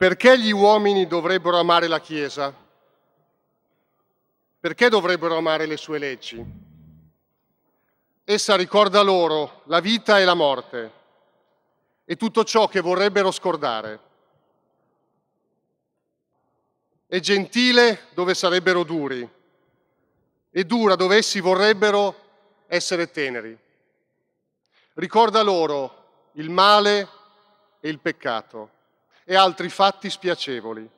Perché gli uomini dovrebbero amare la Chiesa? Perché dovrebbero amare le sue leggi? Essa ricorda loro la vita e la morte e tutto ciò che vorrebbero scordare. È gentile dove sarebbero duri e dura dove essi vorrebbero essere teneri. Ricorda loro il male e il peccato e altri fatti spiacevoli.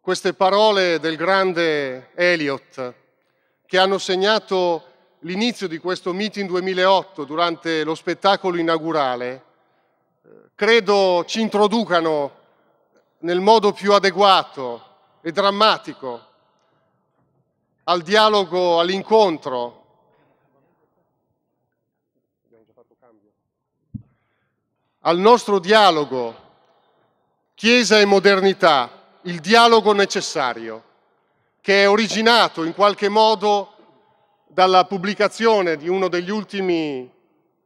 Queste parole del grande Eliot, che hanno segnato l'inizio di questo meeting 2008 durante lo spettacolo inaugurale, eh, credo ci introducano nel modo più adeguato e drammatico al dialogo, all'incontro al nostro dialogo Chiesa e modernità, il dialogo necessario, che è originato in qualche modo dalla pubblicazione di uno degli ultimi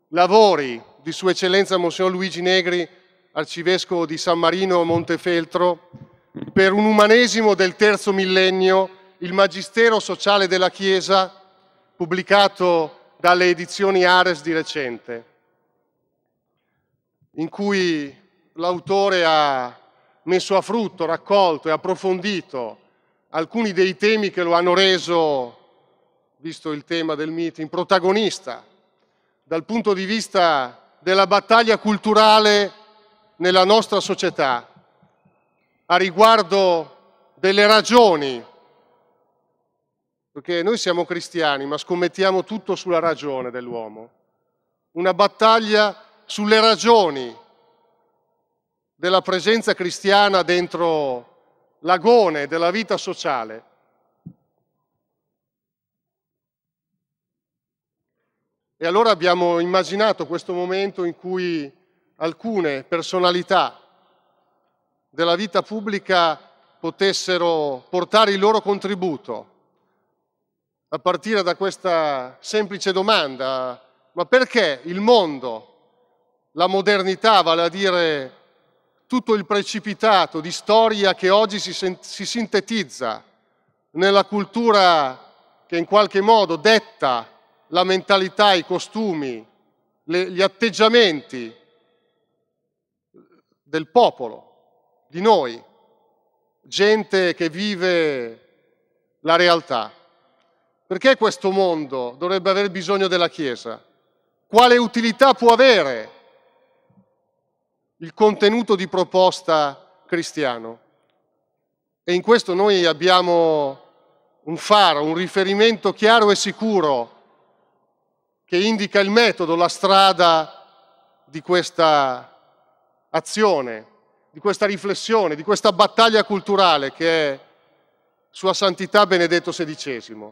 lavori di Sua Eccellenza Monsignor Luigi Negri, arcivescovo di San Marino Montefeltro, per un umanesimo del terzo millennio, il Magistero Sociale della Chiesa, pubblicato dalle edizioni Ares di recente in cui l'autore ha messo a frutto, raccolto e approfondito alcuni dei temi che lo hanno reso, visto il tema del meeting, protagonista dal punto di vista della battaglia culturale nella nostra società a riguardo delle ragioni, perché noi siamo cristiani ma scommettiamo tutto sulla ragione dell'uomo, una battaglia sulle ragioni della presenza cristiana dentro l'agone della vita sociale. E allora abbiamo immaginato questo momento in cui alcune personalità della vita pubblica potessero portare il loro contributo, a partire da questa semplice domanda, ma perché il mondo la modernità, vale a dire tutto il precipitato di storia che oggi si, si sintetizza nella cultura che in qualche modo detta la mentalità, i costumi, le, gli atteggiamenti del popolo, di noi, gente che vive la realtà. Perché questo mondo dovrebbe aver bisogno della Chiesa? Quale utilità può avere il contenuto di proposta cristiano. E in questo noi abbiamo un faro, un riferimento chiaro e sicuro che indica il metodo, la strada di questa azione, di questa riflessione, di questa battaglia culturale che è Sua Santità Benedetto XVI.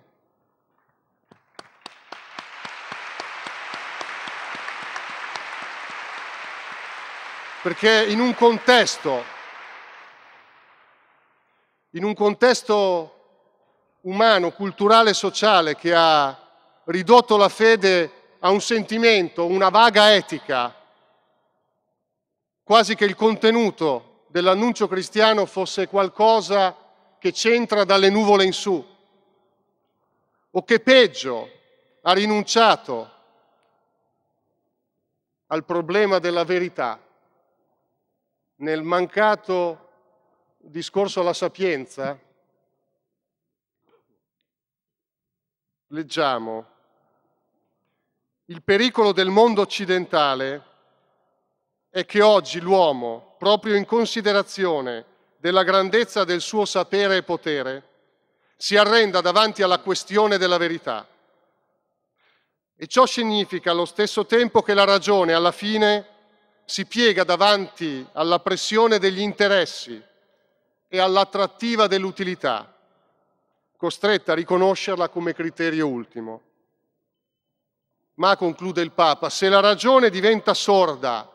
perché in un contesto, in un contesto umano, culturale, sociale che ha ridotto la fede a un sentimento, una vaga etica, quasi che il contenuto dell'annuncio cristiano fosse qualcosa che c'entra dalle nuvole in su, o che peggio ha rinunciato al problema della verità nel mancato discorso alla sapienza, leggiamo, il pericolo del mondo occidentale è che oggi l'uomo, proprio in considerazione della grandezza del suo sapere e potere, si arrenda davanti alla questione della verità. E ciò significa allo stesso tempo che la ragione alla fine si piega davanti alla pressione degli interessi e all'attrattiva dell'utilità, costretta a riconoscerla come criterio ultimo. Ma, conclude il Papa, se la ragione diventa sorda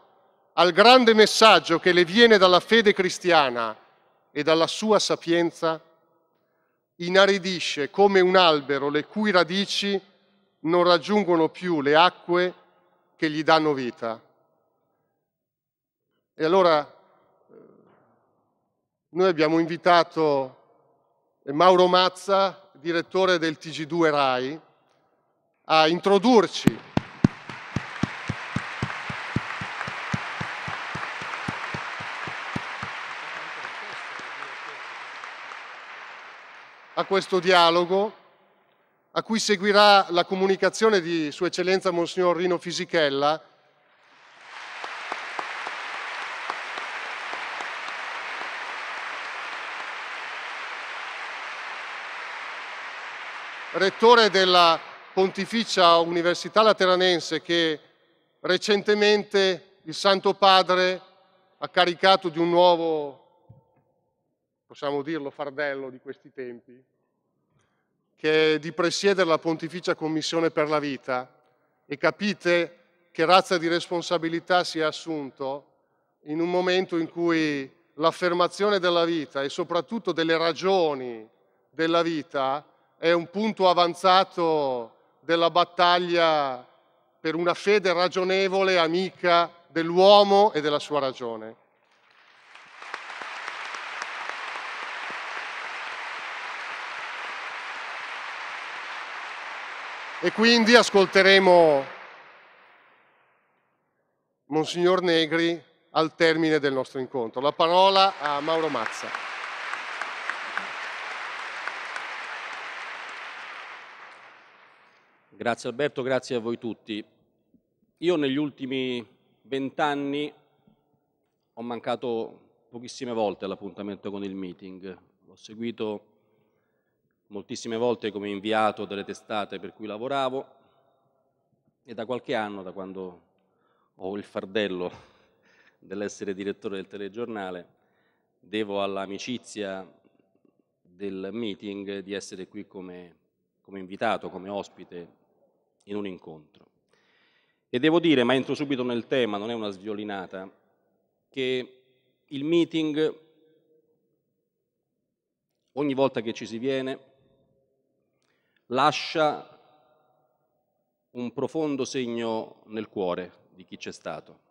al grande messaggio che le viene dalla fede cristiana e dalla sua sapienza, inaridisce come un albero le cui radici non raggiungono più le acque che gli danno vita. E allora eh, noi abbiamo invitato Mauro Mazza, direttore del TG2 RAI, a introdurci. a questo dialogo, a cui seguirà la comunicazione di Sua Eccellenza Monsignor Rino Fisichella, rettore della Pontificia Università Lateranense che recentemente il Santo Padre ha caricato di un nuovo, possiamo dirlo, fardello di questi tempi, che è di presiedere la Pontificia Commissione per la Vita e capite che razza di responsabilità si è assunto in un momento in cui l'affermazione della vita e soprattutto delle ragioni della vita è un punto avanzato della battaglia per una fede ragionevole, amica dell'uomo e della sua ragione. E quindi ascolteremo Monsignor Negri al termine del nostro incontro. La parola a Mauro Mazza. Grazie Alberto, grazie a voi tutti. Io negli ultimi vent'anni ho mancato pochissime volte all'appuntamento con il meeting, l'ho seguito moltissime volte come inviato delle testate per cui lavoravo e da qualche anno, da quando ho il fardello dell'essere direttore del telegiornale, devo all'amicizia del meeting di essere qui come, come invitato, come ospite in un incontro. E devo dire, ma entro subito nel tema, non è una sviolinata, che il meeting, ogni volta che ci si viene, lascia un profondo segno nel cuore di chi c'è stato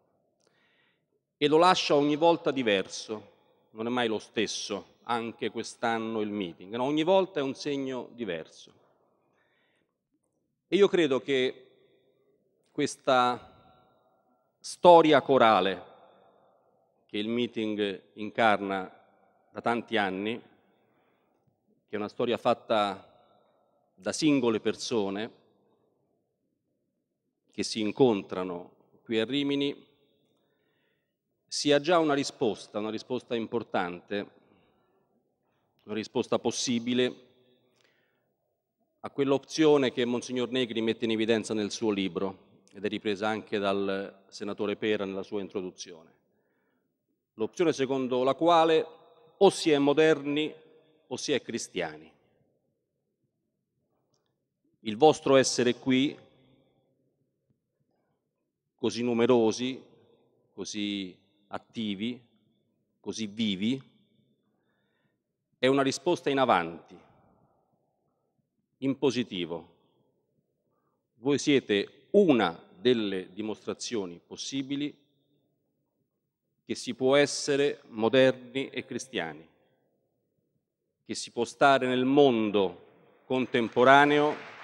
e lo lascia ogni volta diverso, non è mai lo stesso, anche quest'anno il meeting, no, ogni volta è un segno diverso. E io credo che questa storia corale che il meeting incarna da tanti anni, che è una storia fatta da singole persone che si incontrano qui a Rimini, sia già una risposta, una risposta importante, una risposta possibile a quell'opzione che Monsignor Negri mette in evidenza nel suo libro ed è ripresa anche dal senatore Pera nella sua introduzione. L'opzione secondo la quale o si è moderni o si è cristiani. Il vostro essere qui, così numerosi, così attivi, così vivi, è una risposta in avanti in positivo. Voi siete una delle dimostrazioni possibili che si può essere moderni e cristiani, che si può stare nel mondo contemporaneo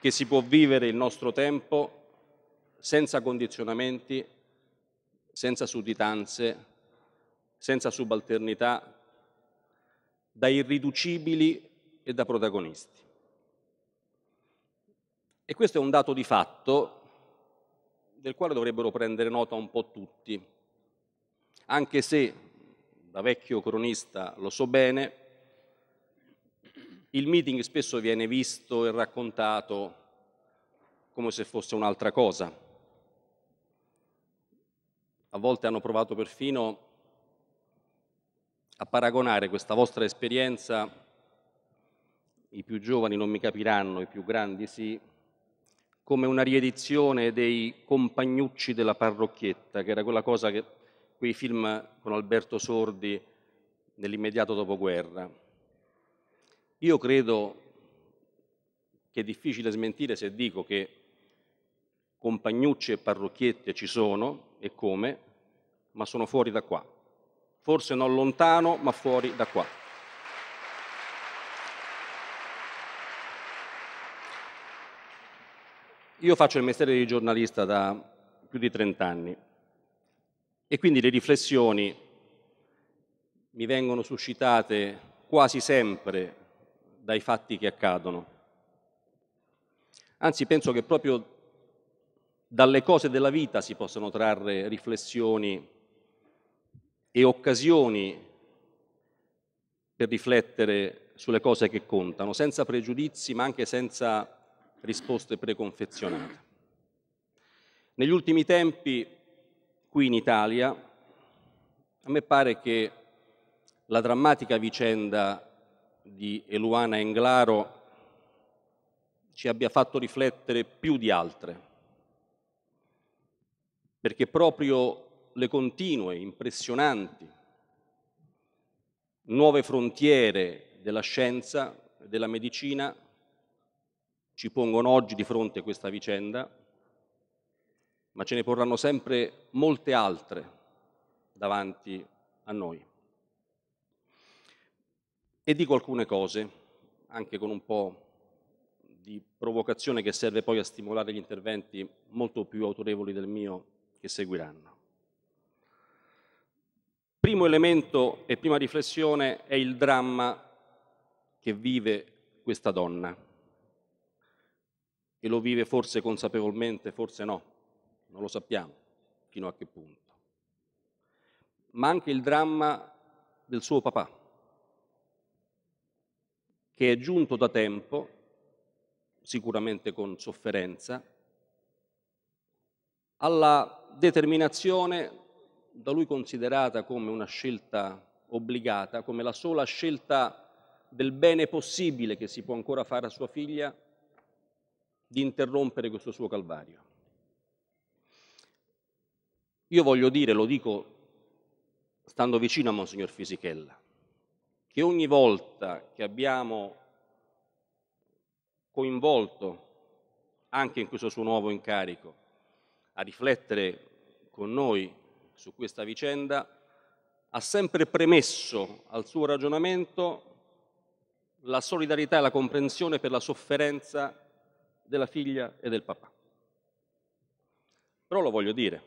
che si può vivere il nostro tempo senza condizionamenti senza sudditanze, senza subalternità, da irriducibili e da protagonisti. E questo è un dato di fatto del quale dovrebbero prendere nota un po' tutti, anche se, da vecchio cronista lo so bene, il meeting spesso viene visto e raccontato come se fosse un'altra cosa a volte hanno provato perfino a paragonare questa vostra esperienza, i più giovani non mi capiranno, i più grandi sì, come una riedizione dei compagnucci della parrocchietta, che era quella cosa che quei film con Alberto Sordi nell'immediato dopoguerra. Io credo che è difficile smentire se dico che compagnucci e parrocchiette ci sono, e come, ma sono fuori da qua. Forse non lontano, ma fuori da qua. Io faccio il mestiere di giornalista da più di 30 anni e quindi le riflessioni mi vengono suscitate quasi sempre dai fatti che accadono. Anzi, penso che proprio dalle cose della vita si possono trarre riflessioni e occasioni per riflettere sulle cose che contano, senza pregiudizi ma anche senza risposte preconfezionate. Negli ultimi tempi, qui in Italia, a me pare che la drammatica vicenda di Eluana Englaro ci abbia fatto riflettere più di altre perché proprio le continue, impressionanti, nuove frontiere della scienza e della medicina ci pongono oggi di fronte a questa vicenda, ma ce ne porranno sempre molte altre davanti a noi. E dico alcune cose, anche con un po' di provocazione che serve poi a stimolare gli interventi molto più autorevoli del mio che seguiranno. Primo elemento e prima riflessione è il dramma che vive questa donna e lo vive forse consapevolmente, forse no, non lo sappiamo fino a che punto, ma anche il dramma del suo papà, che è giunto da tempo, sicuramente con sofferenza, alla determinazione da lui considerata come una scelta obbligata, come la sola scelta del bene possibile che si può ancora fare a sua figlia, di interrompere questo suo calvario. Io voglio dire, lo dico stando vicino a Monsignor Fisichella, che ogni volta che abbiamo coinvolto, anche in questo suo nuovo incarico, a riflettere con noi su questa vicenda ha sempre premesso al suo ragionamento la solidarietà e la comprensione per la sofferenza della figlia e del papà. Però lo voglio dire,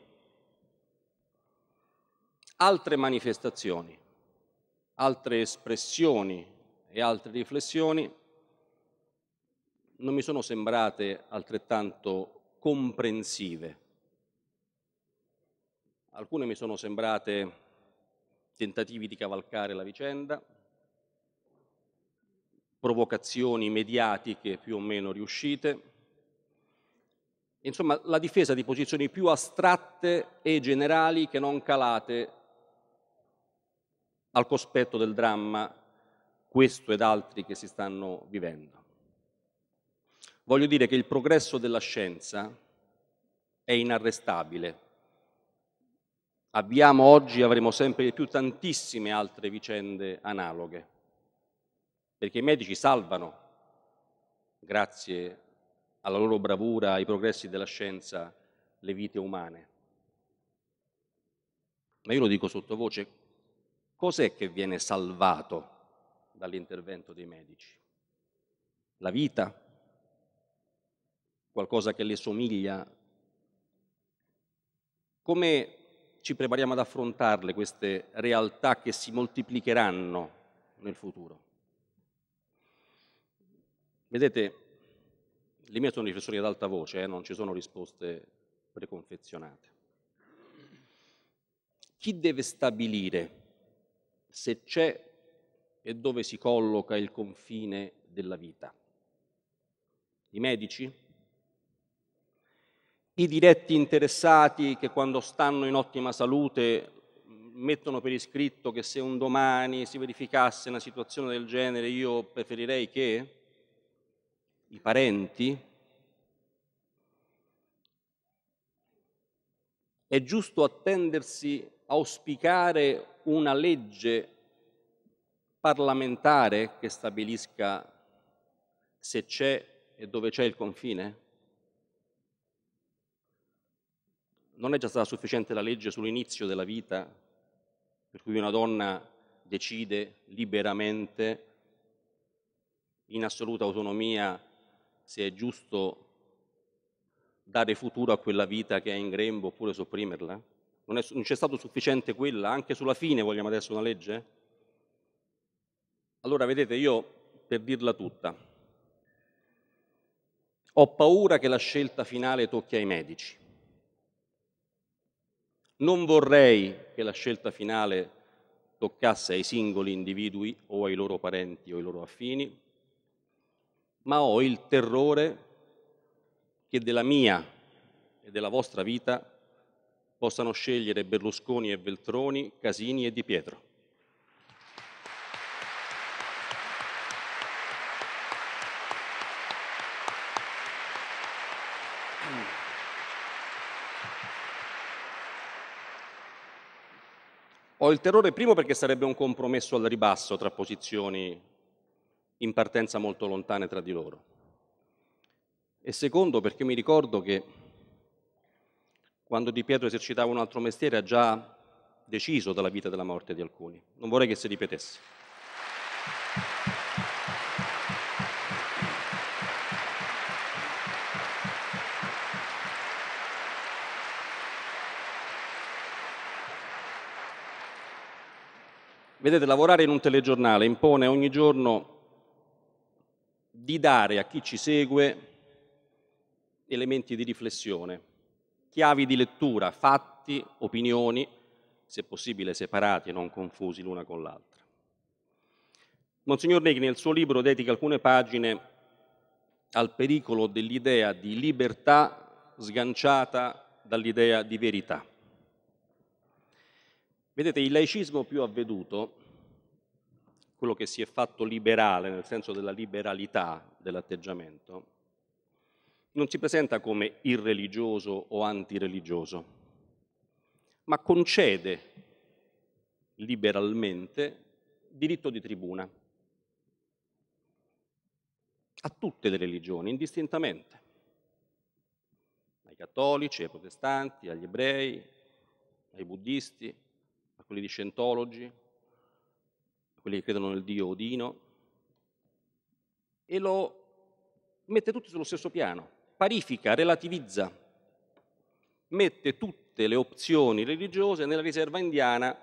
altre manifestazioni, altre espressioni e altre riflessioni non mi sono sembrate altrettanto comprensive Alcune mi sono sembrate tentativi di cavalcare la vicenda, provocazioni mediatiche più o meno riuscite, insomma la difesa di posizioni più astratte e generali che non calate al cospetto del dramma questo ed altri che si stanno vivendo. Voglio dire che il progresso della scienza è inarrestabile Abbiamo oggi, avremo sempre di più, tantissime altre vicende analoghe, perché i medici salvano, grazie alla loro bravura, ai progressi della scienza, le vite umane. Ma io lo dico sottovoce, cos'è che viene salvato dall'intervento dei medici? La vita? Qualcosa che le somiglia? Come ci prepariamo ad affrontarle queste realtà che si moltiplicheranno nel futuro. Vedete, le mie sono riflessioni ad alta voce, eh, non ci sono risposte preconfezionate. Chi deve stabilire se c'è e dove si colloca il confine della vita? I medici? i diretti interessati che quando stanno in ottima salute mm, mettono per iscritto che se un domani si verificasse una situazione del genere io preferirei che i parenti è giusto attendersi, auspicare una legge parlamentare che stabilisca se c'è e dove c'è il confine? non è già stata sufficiente la legge sull'inizio della vita, per cui una donna decide liberamente, in assoluta autonomia, se è giusto dare futuro a quella vita che è in grembo oppure sopprimerla? Non, c'è stato sufficiente quella? Anche sulla fine vogliamo adesso una legge? Allora vedete, io per dirla tutta, ho paura che la scelta finale tocchi ai medici. Non vorrei che la scelta finale toccasse ai singoli individui o ai loro parenti o ai loro affini, ma ho il terrore che della mia e della vostra vita possano scegliere Berlusconi e Veltroni, Casini e Di Pietro. Ho il terrore primo perché sarebbe un compromesso al ribasso tra posizioni in partenza molto lontane tra di loro. E secondo perché mi ricordo che quando Di Pietro esercitava un altro mestiere ha già deciso dalla vita e dalla morte di alcuni. Non vorrei che si ripetesse. Vedete, lavorare in un telegiornale impone ogni giorno di dare a chi ci segue elementi di riflessione, chiavi di lettura, fatti, opinioni, se possibile separati e non confusi l'una con l'altra. Monsignor Negri nel suo libro dedica alcune pagine al pericolo dell'idea di libertà sganciata dall'idea di verità. Vedete, il laicismo più avveduto, quello che si è fatto liberale, nel senso della liberalità dell'atteggiamento, non si presenta come irreligioso o antireligioso, ma concede liberalmente diritto di tribuna a tutte le religioni, indistintamente, ai cattolici, ai protestanti, agli ebrei, ai buddisti, quelli di Scientology, quelli che credono nel dio Odino, e lo mette tutti sullo stesso piano, parifica, relativizza, mette tutte le opzioni religiose nella riserva indiana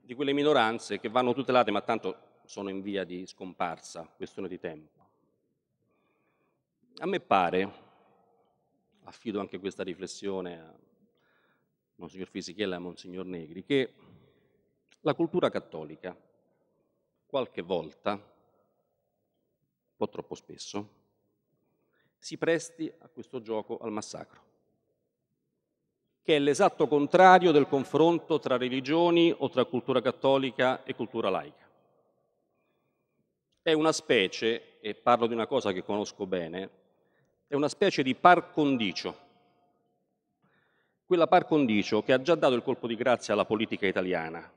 di quelle minoranze che vanno tutelate, ma tanto sono in via di scomparsa, questione di tempo. A me pare, affido anche questa riflessione a Monsignor Fisichella e Monsignor Negri, che la cultura cattolica qualche volta, un po' troppo spesso, si presti a questo gioco al massacro, che è l'esatto contrario del confronto tra religioni o tra cultura cattolica e cultura laica. È una specie, e parlo di una cosa che conosco bene, è una specie di par condicio quella par condicio che ha già dato il colpo di grazia alla politica italiana.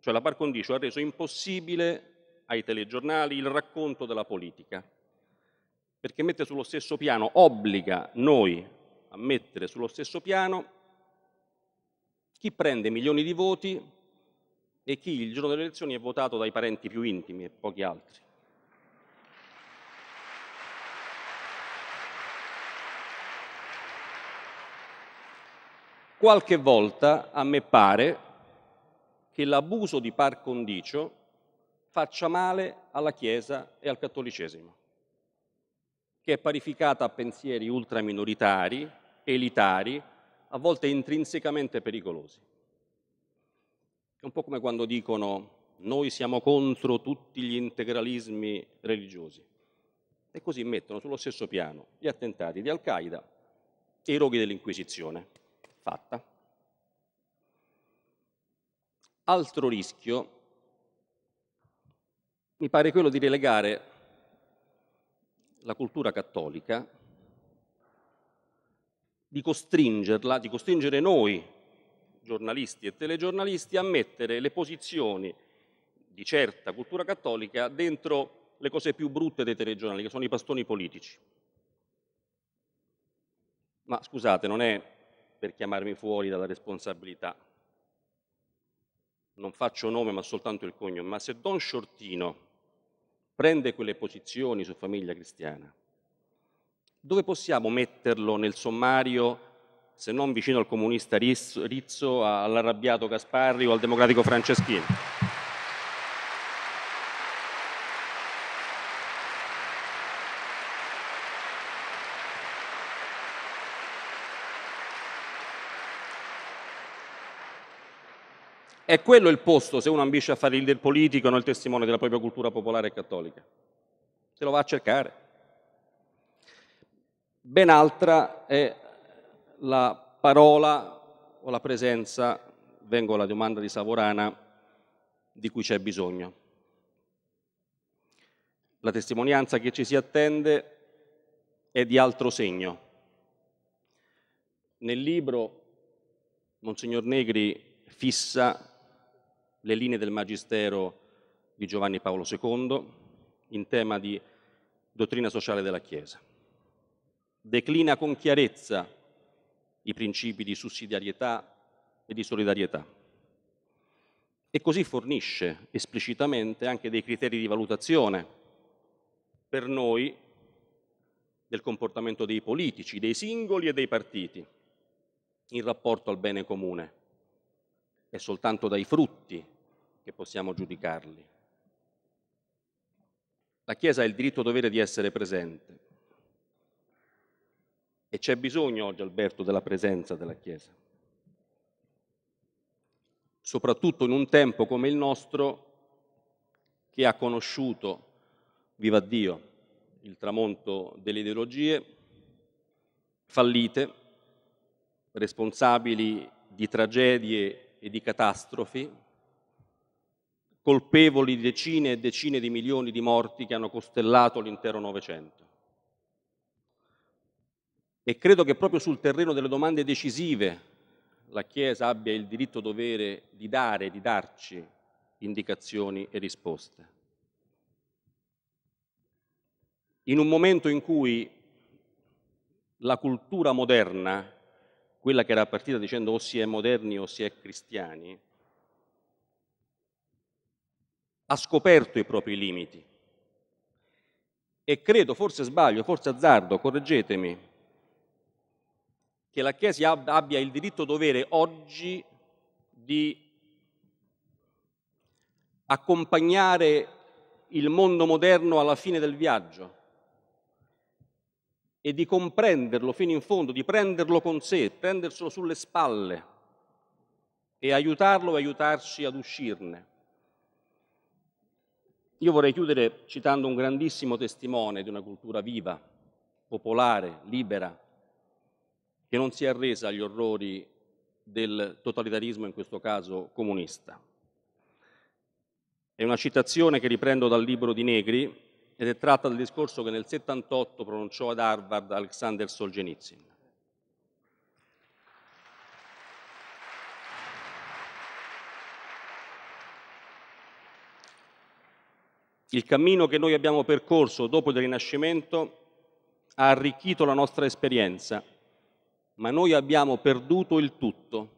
Cioè la par condicio ha reso impossibile ai telegiornali il racconto della politica, perché mette sullo stesso piano, obbliga noi a mettere sullo stesso piano chi prende milioni di voti e chi il giorno delle elezioni è votato dai parenti più intimi e pochi altri. qualche volta a me pare che l'abuso di par condicio faccia male alla Chiesa e al cattolicesimo, che è parificata a pensieri ultraminoritari, elitari, a volte intrinsecamente pericolosi. È un po' come quando dicono noi siamo contro tutti gli integralismi religiosi e così mettono sullo stesso piano gli attentati di Al-Qaeda e i roghi dell'Inquisizione fatta. Altro rischio mi pare quello di relegare la cultura cattolica, di costringerla, di costringere noi, giornalisti e telegiornalisti, a mettere le posizioni di certa cultura cattolica dentro le cose più brutte dei telegiornali, che sono i pastoni politici. Ma scusate, non è per chiamarmi fuori dalla responsabilità. Non faccio nome ma soltanto il cognome, ma se Don Shortino prende quelle posizioni su famiglia cristiana, dove possiamo metterlo nel sommario se non vicino al comunista Rizzo, Rizzo all'arrabbiato Gasparri o al democratico Franceschini? È quello il posto se uno ambisce a fare il del politico, non il testimone della propria cultura popolare e cattolica. Se lo va a cercare. Ben altra è la parola o la presenza, vengo alla domanda di Savorana, di cui c'è bisogno. La testimonianza che ci si attende è di altro segno. Nel libro Monsignor Negri fissa le linee del Magistero di Giovanni Paolo II in tema di dottrina sociale della Chiesa. Declina con chiarezza i principi di sussidiarietà e di solidarietà e così fornisce esplicitamente anche dei criteri di valutazione per noi del comportamento dei politici, dei singoli e dei partiti in rapporto al bene comune. È soltanto dai frutti che possiamo giudicarli. La Chiesa ha il diritto-dovere di essere presente e c'è bisogno oggi, Alberto, della presenza della Chiesa, soprattutto in un tempo come il nostro che ha conosciuto, viva Dio, il tramonto delle ideologie fallite, responsabili di tragedie e di catastrofi colpevoli di decine e decine di milioni di morti che hanno costellato l'intero Novecento. E credo che proprio sul terreno delle domande decisive la Chiesa abbia il diritto dovere di dare, di darci indicazioni e risposte. In un momento in cui la cultura moderna, quella che era partita dicendo o si è moderni o si è cristiani, ha scoperto i propri limiti. E credo, forse sbaglio, forse azzardo, correggetemi, che la Chiesa abbia il diritto dovere oggi di accompagnare il mondo moderno alla fine del viaggio e di comprenderlo fino in fondo, di prenderlo con sé, prenderselo sulle spalle e aiutarlo e aiutarci ad uscirne. Io vorrei chiudere citando un grandissimo testimone di una cultura viva, popolare, libera, che non si è arresa agli orrori del totalitarismo, in questo caso comunista. È una citazione che riprendo dal libro di Negri ed è tratta del discorso che nel 78 pronunciò ad Harvard Alexander Solzhenitsyn. Il cammino che noi abbiamo percorso dopo il Rinascimento ha arricchito la nostra esperienza, ma noi abbiamo perduto il tutto,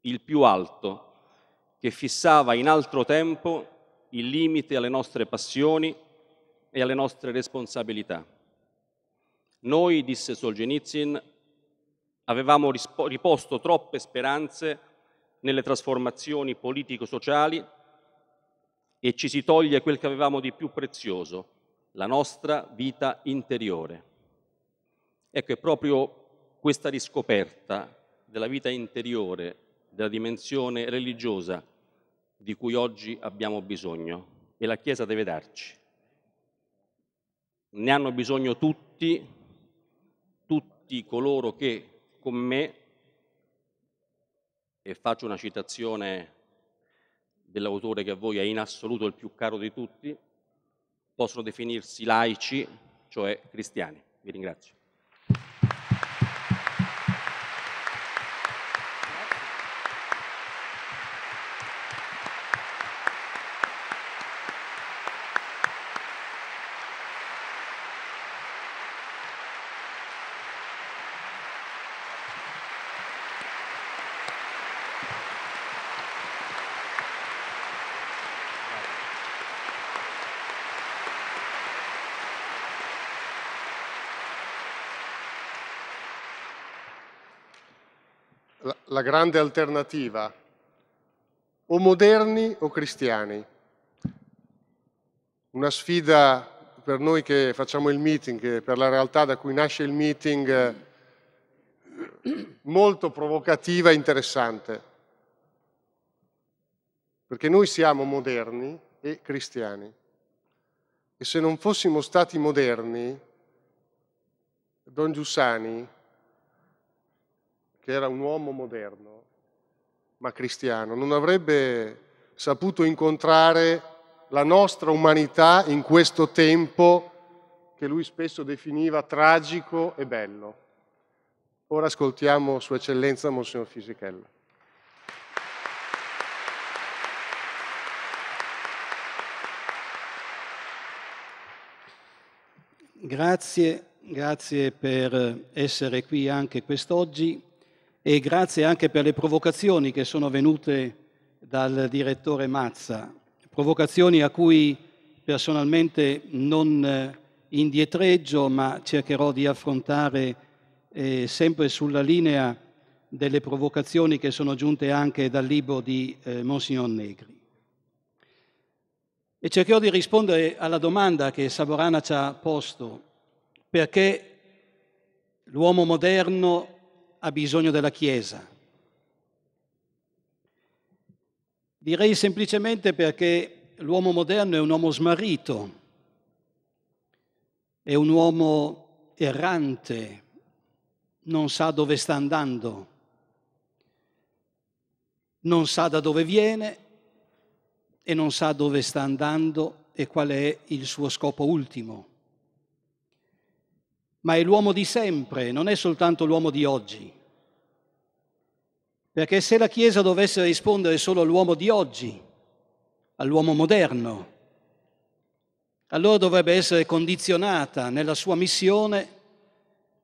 il più alto, che fissava in altro tempo il limite alle nostre passioni e alle nostre responsabilità. Noi, disse Solzhenitsyn, avevamo riposto troppe speranze nelle trasformazioni politico-sociali e ci si toglie quel che avevamo di più prezioso, la nostra vita interiore. Ecco, è proprio questa riscoperta della vita interiore, della dimensione religiosa, di cui oggi abbiamo bisogno e la Chiesa deve darci. Ne hanno bisogno tutti, tutti coloro che con me, e faccio una citazione dell'autore che a voi è in assoluto il più caro di tutti, possono definirsi laici, cioè cristiani. Vi ringrazio. la grande alternativa, o moderni o cristiani. Una sfida per noi che facciamo il meeting, per la realtà da cui nasce il meeting, eh, molto provocativa e interessante. Perché noi siamo moderni e cristiani. E se non fossimo stati moderni, Don Giussani che era un uomo moderno, ma cristiano, non avrebbe saputo incontrare la nostra umanità in questo tempo che lui spesso definiva tragico e bello. Ora ascoltiamo Sua Eccellenza Monsignor Fisichella. Grazie, grazie per essere qui anche quest'oggi e grazie anche per le provocazioni che sono venute dal direttore Mazza, provocazioni a cui personalmente non eh, indietreggio ma cercherò di affrontare eh, sempre sulla linea delle provocazioni che sono giunte anche dal libro di eh, Monsignor Negri. E cercherò di rispondere alla domanda che Savorana ci ha posto, perché l'uomo moderno ha bisogno della Chiesa. Direi semplicemente perché l'uomo moderno è un uomo smarrito, è un uomo errante, non sa dove sta andando, non sa da dove viene e non sa dove sta andando e qual è il suo scopo ultimo ma è l'uomo di sempre, non è soltanto l'uomo di oggi. Perché se la Chiesa dovesse rispondere solo all'uomo di oggi, all'uomo moderno, allora dovrebbe essere condizionata nella sua missione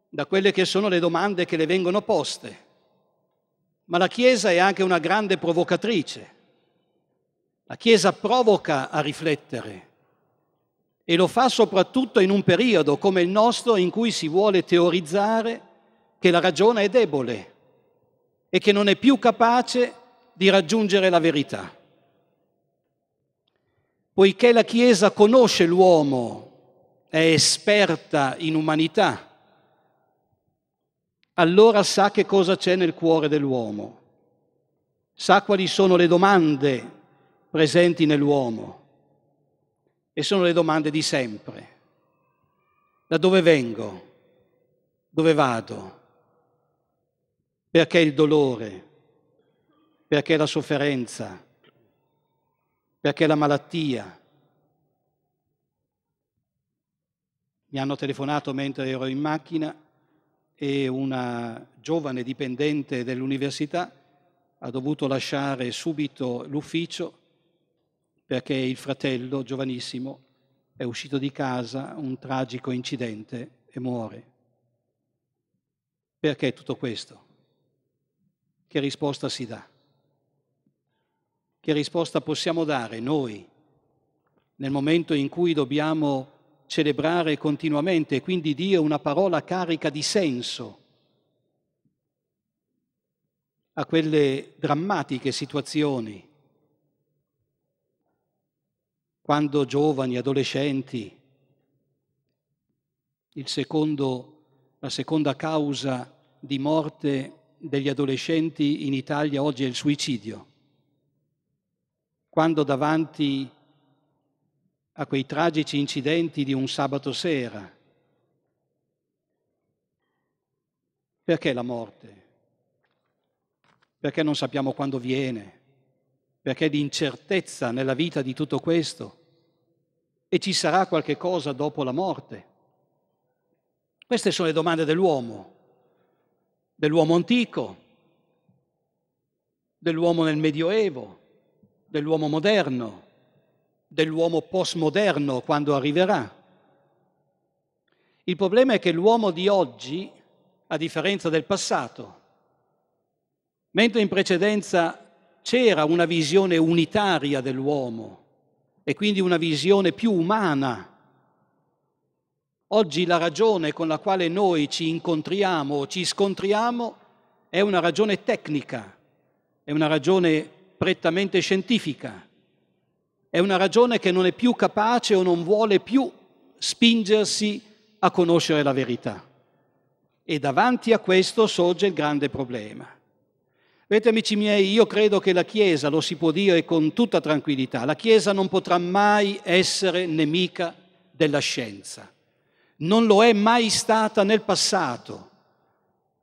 da quelle che sono le domande che le vengono poste. Ma la Chiesa è anche una grande provocatrice. La Chiesa provoca a riflettere, e lo fa soprattutto in un periodo come il nostro in cui si vuole teorizzare che la ragione è debole e che non è più capace di raggiungere la verità. Poiché la Chiesa conosce l'uomo, è esperta in umanità, allora sa che cosa c'è nel cuore dell'uomo, sa quali sono le domande presenti nell'uomo e sono le domande di sempre. Da dove vengo? Dove vado? Perché il dolore? Perché la sofferenza? Perché la malattia? Mi hanno telefonato mentre ero in macchina e una giovane dipendente dell'università ha dovuto lasciare subito l'ufficio perché il fratello giovanissimo è uscito di casa un tragico incidente e muore. Perché tutto questo? Che risposta si dà? Che risposta possiamo dare noi nel momento in cui dobbiamo celebrare continuamente, quindi Dio una parola carica di senso a quelle drammatiche situazioni quando giovani, adolescenti. Secondo, la seconda causa di morte degli adolescenti in Italia oggi è il suicidio. Quando davanti a quei tragici incidenti di un sabato sera, perché la morte? Perché non sappiamo quando viene? perché di incertezza nella vita di tutto questo e ci sarà qualche cosa dopo la morte? Queste sono le domande dell'uomo, dell'uomo antico, dell'uomo nel Medioevo, dell'uomo moderno, dell'uomo postmoderno quando arriverà. Il problema è che l'uomo di oggi, a differenza del passato, mentre in precedenza c'era una visione unitaria dell'uomo e quindi una visione più umana. Oggi la ragione con la quale noi ci incontriamo o ci scontriamo è una ragione tecnica, è una ragione prettamente scientifica, è una ragione che non è più capace o non vuole più spingersi a conoscere la verità. E davanti a questo sorge il grande problema. Vedete amici miei, io credo che la Chiesa, lo si può dire con tutta tranquillità, la Chiesa non potrà mai essere nemica della scienza. Non lo è mai stata nel passato,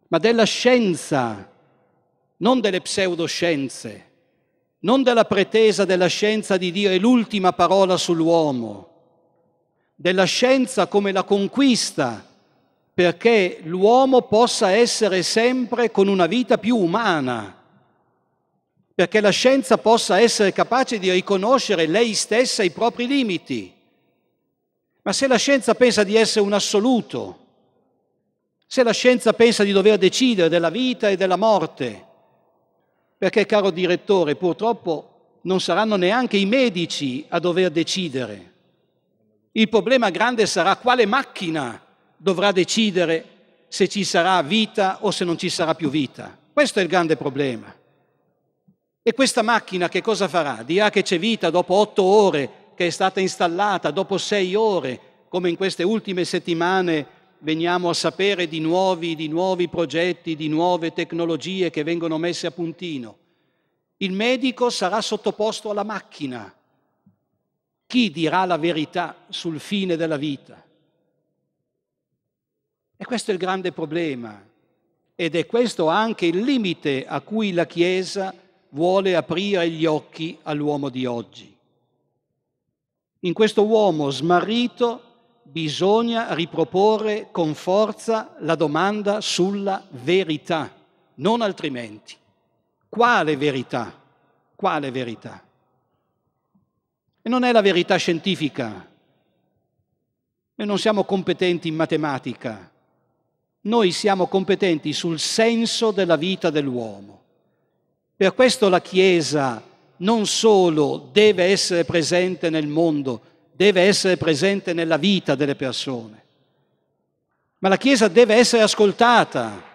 ma della scienza, non delle pseudoscienze, non della pretesa della scienza di dire l'ultima parola sull'uomo, della scienza come la conquista perché l'uomo possa essere sempre con una vita più umana, perché la scienza possa essere capace di riconoscere lei stessa i propri limiti. Ma se la scienza pensa di essere un assoluto, se la scienza pensa di dover decidere della vita e della morte, perché caro direttore, purtroppo non saranno neanche i medici a dover decidere. Il problema grande sarà quale macchina dovrà decidere se ci sarà vita o se non ci sarà più vita. Questo è il grande problema. E questa macchina che cosa farà? Dirà che c'è vita dopo otto ore, che è stata installata, dopo sei ore, come in queste ultime settimane veniamo a sapere di nuovi, di nuovi progetti, di nuove tecnologie che vengono messe a puntino. Il medico sarà sottoposto alla macchina. Chi dirà la verità sul fine della vita? E questo è il grande problema ed è questo anche il limite a cui la Chiesa vuole aprire gli occhi all'uomo di oggi. In questo uomo smarrito bisogna riproporre con forza la domanda sulla verità, non altrimenti. Quale verità? Quale verità? E non è la verità scientifica. Noi non siamo competenti in matematica, noi siamo competenti sul senso della vita dell'uomo. Per questo la Chiesa non solo deve essere presente nel mondo, deve essere presente nella vita delle persone, ma la Chiesa deve essere ascoltata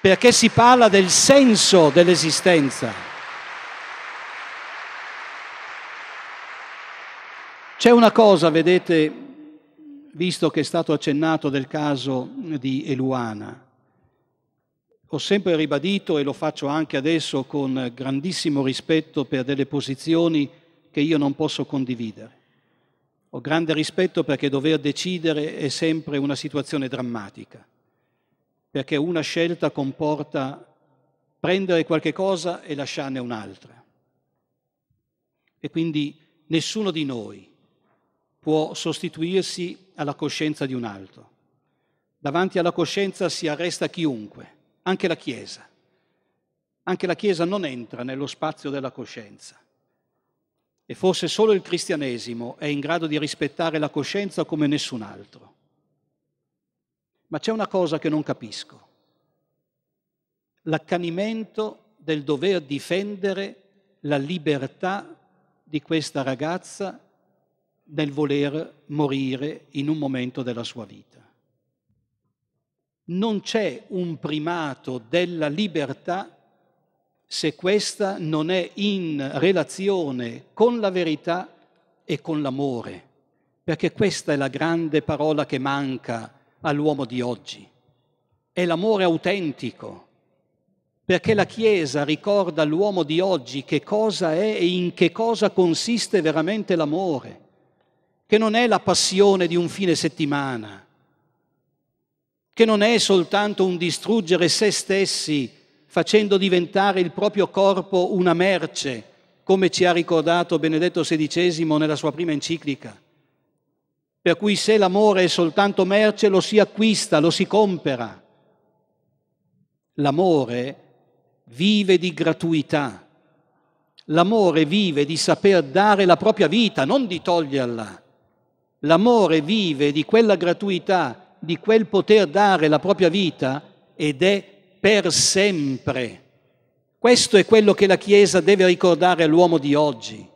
perché si parla del senso dell'esistenza. C'è una cosa, vedete, visto che è stato accennato del caso di Eluana. Ho sempre ribadito, e lo faccio anche adesso con grandissimo rispetto per delle posizioni che io non posso condividere. Ho grande rispetto perché dover decidere è sempre una situazione drammatica, perché una scelta comporta prendere qualche cosa e lasciarne un'altra. E quindi nessuno di noi può sostituirsi alla coscienza di un altro. Davanti alla coscienza si arresta chiunque, anche la Chiesa. Anche la Chiesa non entra nello spazio della coscienza. E forse solo il cristianesimo è in grado di rispettare la coscienza come nessun altro. Ma c'è una cosa che non capisco. L'accanimento del dover difendere la libertà di questa ragazza nel voler morire in un momento della sua vita. Non c'è un primato della libertà se questa non è in relazione con la verità e con l'amore, perché questa è la grande parola che manca all'uomo di oggi. È l'amore autentico, perché la Chiesa ricorda all'uomo di oggi che cosa è e in che cosa consiste veramente l'amore che non è la passione di un fine settimana, che non è soltanto un distruggere se stessi facendo diventare il proprio corpo una merce, come ci ha ricordato Benedetto XVI nella sua prima enciclica. Per cui se l'amore è soltanto merce lo si acquista, lo si compera. L'amore vive di gratuità. L'amore vive di saper dare la propria vita, non di toglierla l'amore vive di quella gratuità, di quel poter dare la propria vita ed è per sempre. Questo è quello che la Chiesa deve ricordare all'uomo di oggi,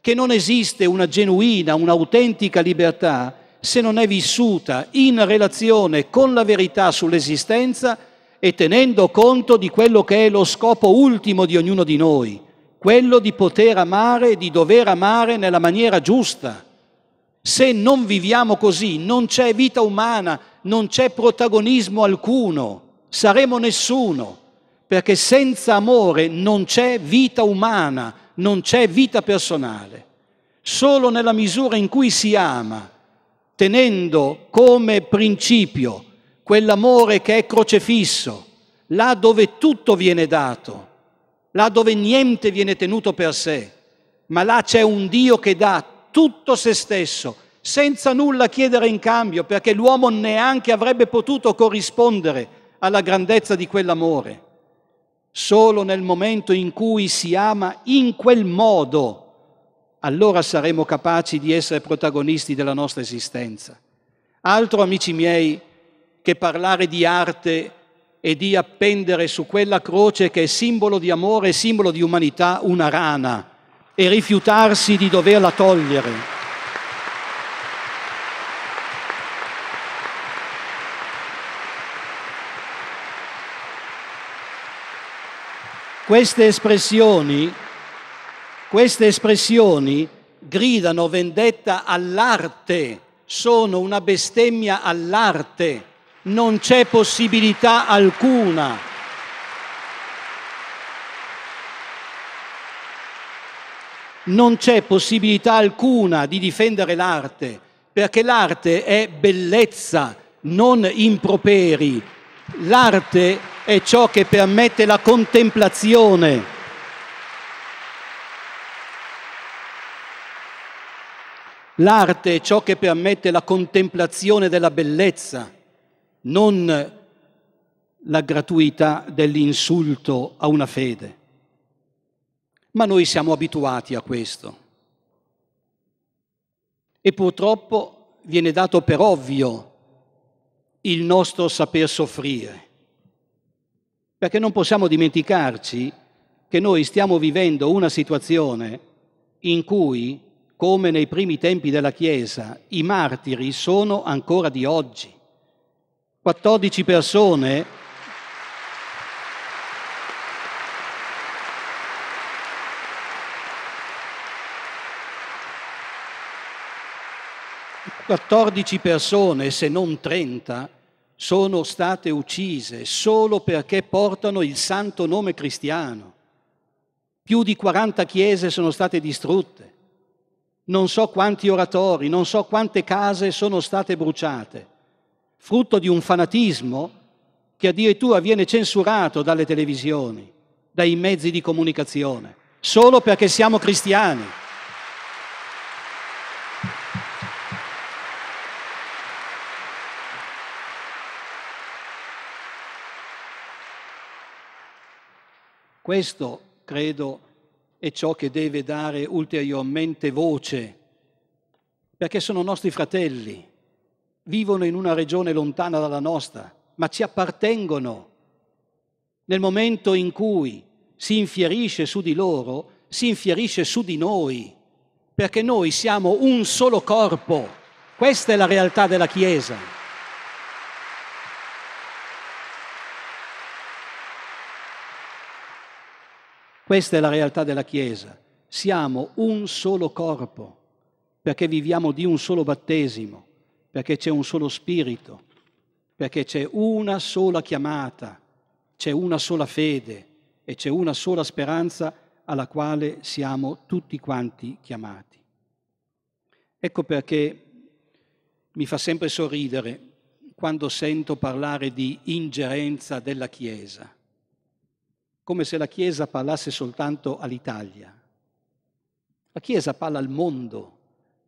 che non esiste una genuina, un'autentica libertà se non è vissuta in relazione con la verità sull'esistenza e tenendo conto di quello che è lo scopo ultimo di ognuno di noi, quello di poter amare e di dover amare nella maniera giusta se non viviamo così, non c'è vita umana, non c'è protagonismo alcuno, saremo nessuno, perché senza amore non c'è vita umana, non c'è vita personale. Solo nella misura in cui si ama, tenendo come principio quell'amore che è crocefisso, là dove tutto viene dato, là dove niente viene tenuto per sé, ma là c'è un Dio che dà tutto se stesso, senza nulla chiedere in cambio, perché l'uomo neanche avrebbe potuto corrispondere alla grandezza di quell'amore. Solo nel momento in cui si ama in quel modo, allora saremo capaci di essere protagonisti della nostra esistenza. Altro, amici miei, che parlare di arte e di appendere su quella croce che è simbolo di amore e simbolo di umanità una rana e rifiutarsi di doverla togliere. Queste espressioni, queste espressioni gridano vendetta all'arte, sono una bestemmia all'arte, non c'è possibilità alcuna non c'è possibilità alcuna di difendere l'arte, perché l'arte è bellezza, non improperi. L'arte è ciò che permette la contemplazione. L'arte è ciò che permette la contemplazione della bellezza, non la gratuità dell'insulto a una fede ma noi siamo abituati a questo. E purtroppo viene dato per ovvio il nostro saper soffrire, perché non possiamo dimenticarci che noi stiamo vivendo una situazione in cui, come nei primi tempi della Chiesa, i martiri sono ancora di oggi. 14 persone 14 persone, se non 30, sono state uccise solo perché portano il santo nome cristiano. Più di 40 chiese sono state distrutte. Non so quanti oratori, non so quante case sono state bruciate, frutto di un fanatismo che addirittura viene censurato dalle televisioni, dai mezzi di comunicazione, solo perché siamo cristiani. Questo, credo, è ciò che deve dare ulteriormente voce, perché sono nostri fratelli, vivono in una regione lontana dalla nostra, ma ci appartengono. Nel momento in cui si infierisce su di loro, si infierisce su di noi, perché noi siamo un solo corpo. Questa è la realtà della Chiesa. Questa è la realtà della Chiesa. Siamo un solo corpo, perché viviamo di un solo battesimo, perché c'è un solo spirito, perché c'è una sola chiamata, c'è una sola fede e c'è una sola speranza alla quale siamo tutti quanti chiamati. Ecco perché mi fa sempre sorridere quando sento parlare di ingerenza della Chiesa come se la Chiesa parlasse soltanto all'Italia. La Chiesa parla al mondo,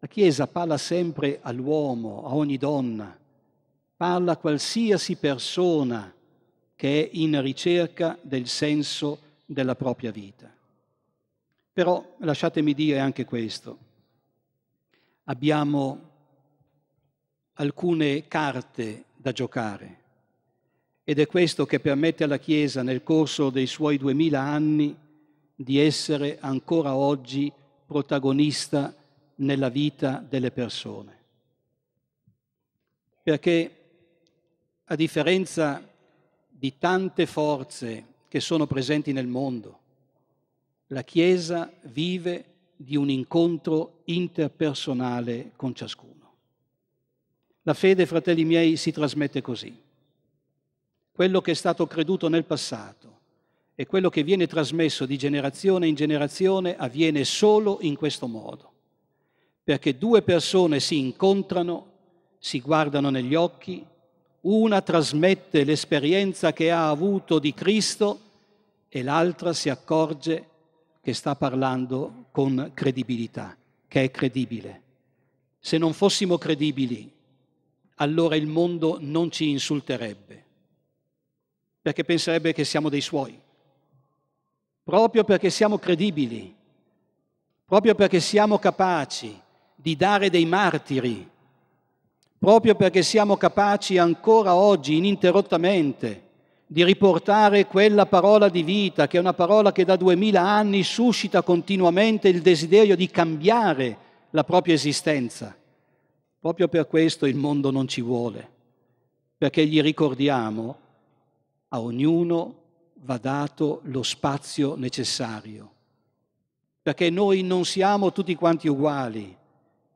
la Chiesa parla sempre all'uomo, a ogni donna, parla a qualsiasi persona che è in ricerca del senso della propria vita. Però lasciatemi dire anche questo. Abbiamo alcune carte da giocare ed è questo che permette alla Chiesa nel corso dei suoi duemila anni di essere ancora oggi protagonista nella vita delle persone. Perché a differenza di tante forze che sono presenti nel mondo, la Chiesa vive di un incontro interpersonale con ciascuno. La fede, fratelli miei, si trasmette così quello che è stato creduto nel passato e quello che viene trasmesso di generazione in generazione avviene solo in questo modo, perché due persone si incontrano, si guardano negli occhi, una trasmette l'esperienza che ha avuto di Cristo e l'altra si accorge che sta parlando con credibilità, che è credibile. Se non fossimo credibili, allora il mondo non ci insulterebbe perché penserebbe che siamo dei suoi. Proprio perché siamo credibili, proprio perché siamo capaci di dare dei martiri, proprio perché siamo capaci ancora oggi ininterrottamente di riportare quella parola di vita, che è una parola che da duemila anni suscita continuamente il desiderio di cambiare la propria esistenza. Proprio per questo il mondo non ci vuole, perché gli ricordiamo a ognuno va dato lo spazio necessario, perché noi non siamo tutti quanti uguali,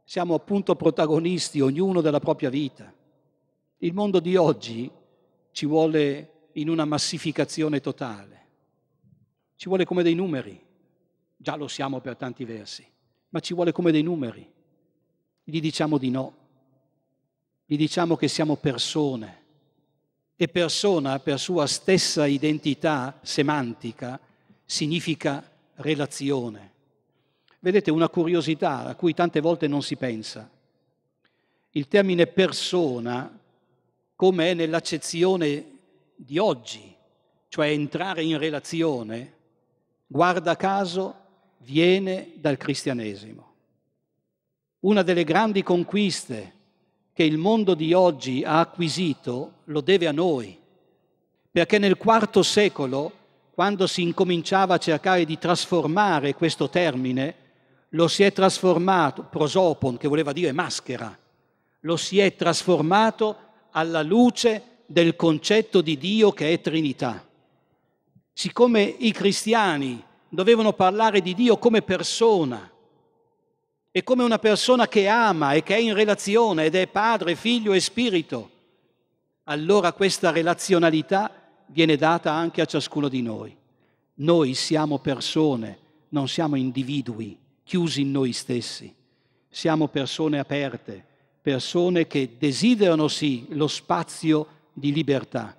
siamo appunto protagonisti, ognuno della propria vita. Il mondo di oggi ci vuole in una massificazione totale, ci vuole come dei numeri, già lo siamo per tanti versi, ma ci vuole come dei numeri. Gli diciamo di no, gli diciamo che siamo persone, e persona per sua stessa identità semantica significa relazione. Vedete, una curiosità a cui tante volte non si pensa. Il termine persona, come è nell'accezione di oggi, cioè entrare in relazione, guarda caso, viene dal cristianesimo. Una delle grandi conquiste che il mondo di oggi ha acquisito lo deve a noi, perché nel IV secolo, quando si incominciava a cercare di trasformare questo termine, lo si è trasformato, prosopon, che voleva dire maschera, lo si è trasformato alla luce del concetto di Dio che è Trinità. Siccome i cristiani dovevano parlare di Dio come persona, e come una persona che ama e che è in relazione ed è padre, figlio e spirito. Allora questa relazionalità viene data anche a ciascuno di noi. Noi siamo persone, non siamo individui chiusi in noi stessi. Siamo persone aperte, persone che desiderano sì lo spazio di libertà,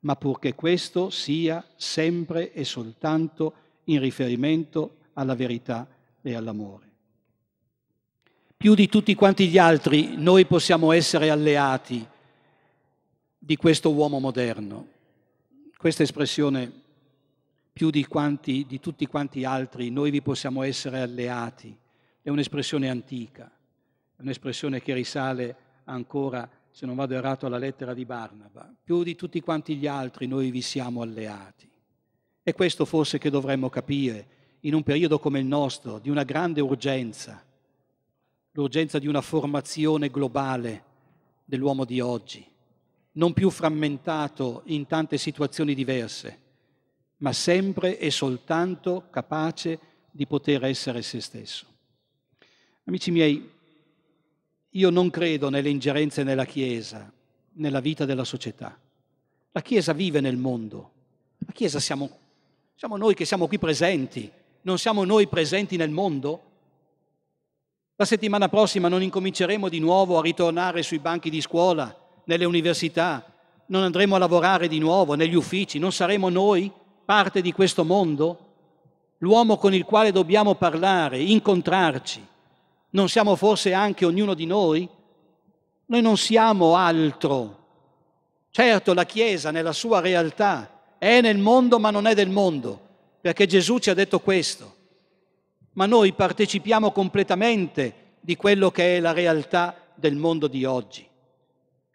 ma purché questo sia sempre e soltanto in riferimento alla verità e all'amore più di tutti quanti gli altri noi possiamo essere alleati di questo uomo moderno. Questa espressione più di, quanti, di tutti quanti altri noi vi possiamo essere alleati è un'espressione antica, è un'espressione che risale ancora, se non vado errato, alla lettera di Barnaba. Più di tutti quanti gli altri noi vi siamo alleati. E questo forse che dovremmo capire in un periodo come il nostro, di una grande urgenza l'urgenza di una formazione globale dell'uomo di oggi, non più frammentato in tante situazioni diverse, ma sempre e soltanto capace di poter essere se stesso. Amici miei, io non credo nelle ingerenze nella Chiesa, nella vita della società. La Chiesa vive nel mondo, la Chiesa siamo, siamo noi che siamo qui presenti, non siamo noi presenti nel mondo? La settimana prossima non incominceremo di nuovo a ritornare sui banchi di scuola, nelle università, non andremo a lavorare di nuovo negli uffici, non saremo noi parte di questo mondo? L'uomo con il quale dobbiamo parlare, incontrarci, non siamo forse anche ognuno di noi? Noi non siamo altro. Certo, la Chiesa nella sua realtà è nel mondo ma non è del mondo, perché Gesù ci ha detto questo ma noi partecipiamo completamente di quello che è la realtà del mondo di oggi.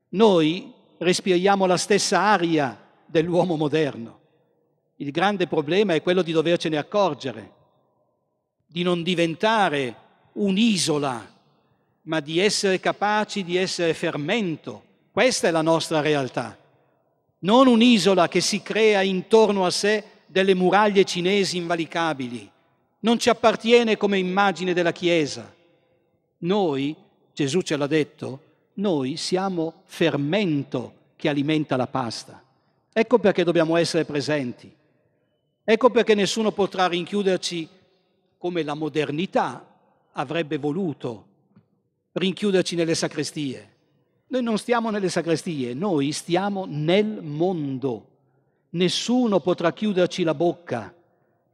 Noi respiriamo la stessa aria dell'uomo moderno. Il grande problema è quello di dovercene accorgere, di non diventare un'isola, ma di essere capaci di essere fermento. Questa è la nostra realtà. Non un'isola che si crea intorno a sé delle muraglie cinesi invalicabili, non ci appartiene come immagine della Chiesa. Noi, Gesù ce l'ha detto, noi siamo fermento che alimenta la pasta. Ecco perché dobbiamo essere presenti. Ecco perché nessuno potrà rinchiuderci come la modernità avrebbe voluto, rinchiuderci nelle sacrestie. Noi non stiamo nelle sacrestie, noi stiamo nel mondo. Nessuno potrà chiuderci la bocca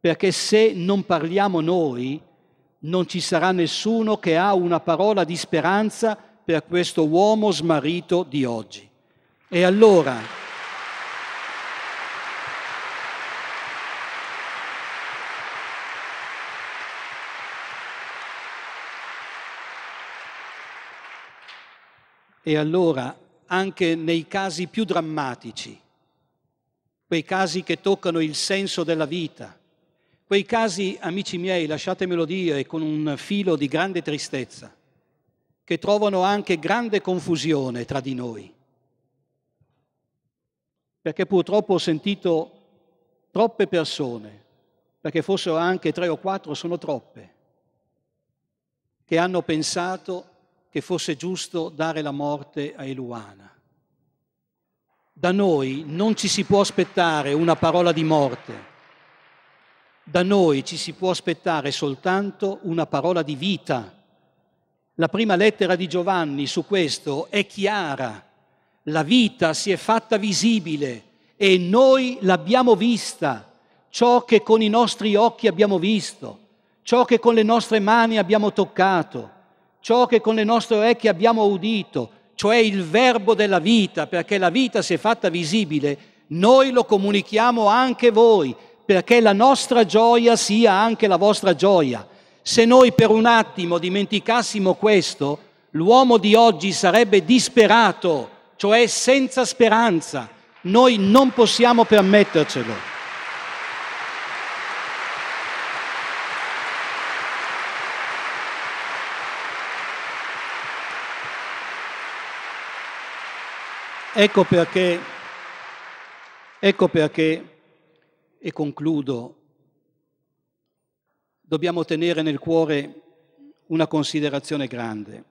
perché se non parliamo noi, non ci sarà nessuno che ha una parola di speranza per questo uomo smarrito di oggi. E allora, e allora anche nei casi più drammatici, quei casi che toccano il senso della vita, Quei casi, amici miei, lasciatemelo dire con un filo di grande tristezza, che trovano anche grande confusione tra di noi. Perché purtroppo ho sentito troppe persone, perché fossero anche tre o quattro, sono troppe, che hanno pensato che fosse giusto dare la morte a Eluana. Da noi non ci si può aspettare una parola di morte da noi ci si può aspettare soltanto una parola di vita. La prima lettera di Giovanni su questo è chiara. La vita si è fatta visibile e noi l'abbiamo vista, ciò che con i nostri occhi abbiamo visto, ciò che con le nostre mani abbiamo toccato, ciò che con le nostre orecchie abbiamo udito, cioè il verbo della vita, perché la vita si è fatta visibile, noi lo comunichiamo anche voi, perché la nostra gioia sia anche la vostra gioia. Se noi per un attimo dimenticassimo questo, l'uomo di oggi sarebbe disperato, cioè senza speranza. Noi non possiamo permettercelo. Ecco perché, ecco perché e concludo, dobbiamo tenere nel cuore una considerazione grande.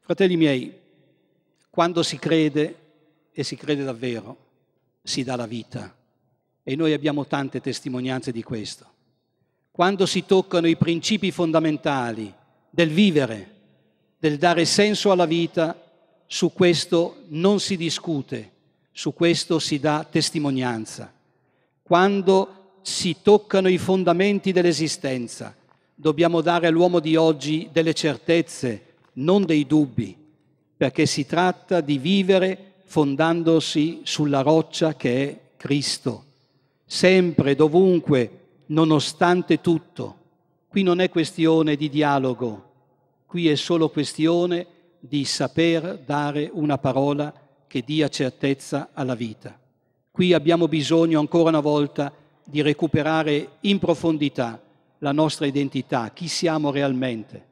Fratelli miei, quando si crede, e si crede davvero, si dà la vita. E noi abbiamo tante testimonianze di questo. Quando si toccano i principi fondamentali del vivere, del dare senso alla vita, su questo non si discute, su questo si dà testimonianza quando si toccano i fondamenti dell'esistenza. Dobbiamo dare all'uomo di oggi delle certezze, non dei dubbi, perché si tratta di vivere fondandosi sulla roccia che è Cristo, sempre, dovunque, nonostante tutto. Qui non è questione di dialogo, qui è solo questione di saper dare una parola che dia certezza alla vita. Qui abbiamo bisogno ancora una volta di recuperare in profondità la nostra identità, chi siamo realmente.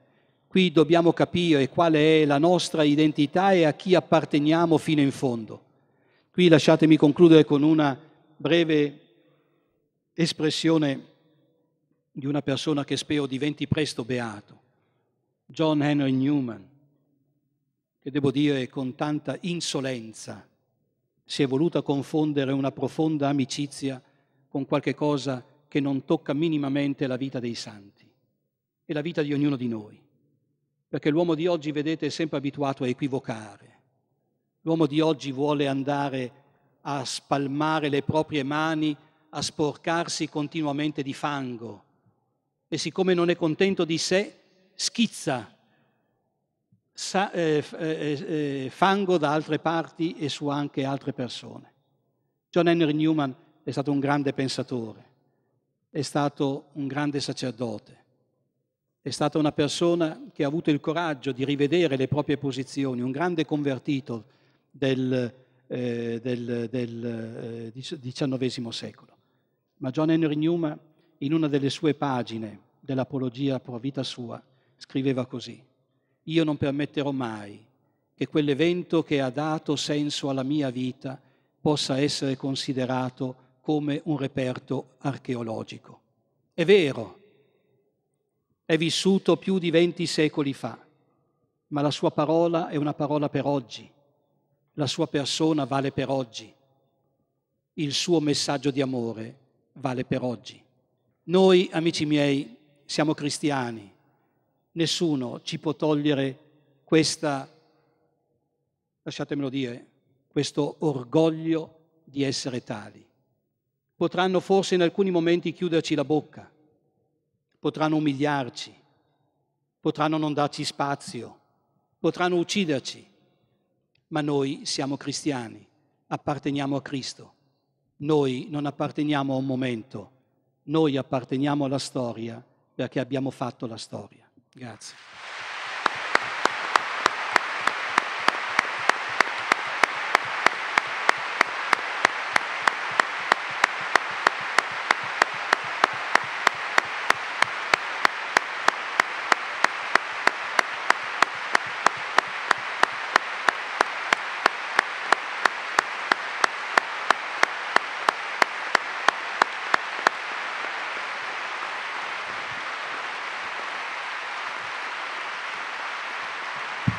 Qui dobbiamo capire qual è la nostra identità e a chi apparteniamo fino in fondo. Qui lasciatemi concludere con una breve espressione di una persona che spero diventi presto beato, John Henry Newman, che devo dire con tanta insolenza si è voluta confondere una profonda amicizia con qualche cosa che non tocca minimamente la vita dei santi e la vita di ognuno di noi. Perché l'uomo di oggi, vedete, è sempre abituato a equivocare. L'uomo di oggi vuole andare a spalmare le proprie mani, a sporcarsi continuamente di fango e siccome non è contento di sé, schizza sa, eh eh, eh, eh, fango da altre parti e su anche altre persone. John Henry Newman è stato un grande pensatore, è stato un grande sacerdote, è stata una persona che ha avuto il coraggio di rivedere le proprie posizioni, un grande convertito del, eh, del, del XIX eh, secolo. Ma John Henry Newman, in una delle sue pagine dell'Apologia per la vita sua, scriveva così io non permetterò mai che quell'evento che ha dato senso alla mia vita possa essere considerato come un reperto archeologico. È vero, è vissuto più di venti secoli fa, ma la sua parola è una parola per oggi, la sua persona vale per oggi, il suo messaggio di amore vale per oggi. Noi, amici miei, siamo cristiani, nessuno ci può togliere questa, lasciatemelo dire, questo orgoglio di essere tali. Potranno forse in alcuni momenti chiuderci la bocca, potranno umiliarci, potranno non darci spazio, potranno ucciderci, ma noi siamo cristiani, apparteniamo a Cristo. Noi non apparteniamo a un momento, noi apparteniamo alla storia perché abbiamo fatto la storia. Grazie.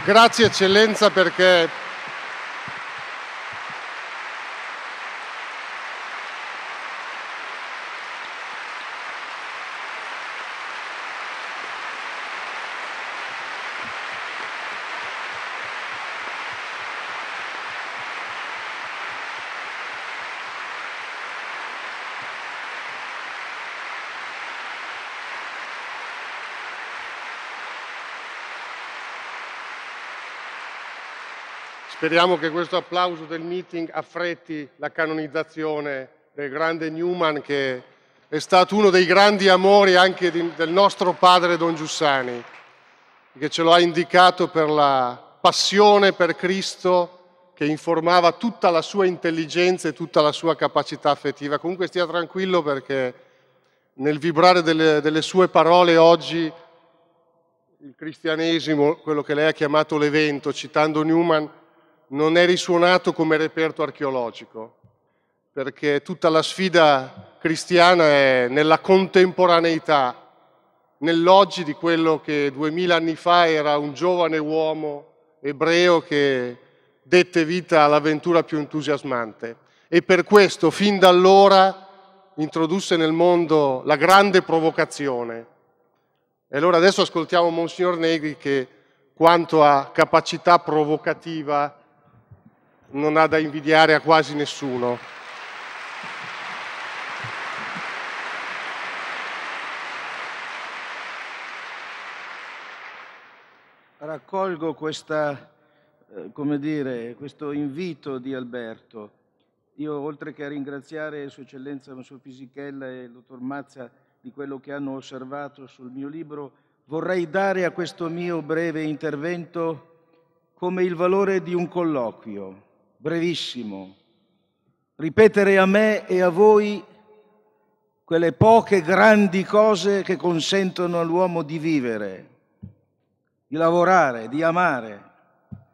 Grazie eccellenza perché Speriamo che questo applauso del meeting affretti la canonizzazione del grande Newman che è stato uno dei grandi amori anche di, del nostro padre Don Giussani, che ce lo ha indicato per la passione per Cristo che informava tutta la sua intelligenza e tutta la sua capacità affettiva. Comunque stia tranquillo perché nel vibrare delle, delle sue parole oggi il cristianesimo, quello che lei ha chiamato l'evento, citando Newman, non è risuonato come reperto archeologico, perché tutta la sfida cristiana è nella contemporaneità, nell'oggi di quello che duemila anni fa era un giovane uomo ebreo che dette vita all'avventura più entusiasmante. E per questo, fin da allora, introdusse nel mondo la grande provocazione. E allora adesso ascoltiamo Monsignor Negri che quanto a capacità provocativa non ha da invidiare a quasi nessuno. Raccolgo questa, eh, dire, questo invito di Alberto. Io, oltre che a ringraziare Sua Eccellenza Monsignor Fisichella e il Dottor Mazza di quello che hanno osservato sul mio libro, vorrei dare a questo mio breve intervento come il valore di un colloquio brevissimo, ripetere a me e a voi quelle poche grandi cose che consentono all'uomo di vivere, di lavorare, di amare,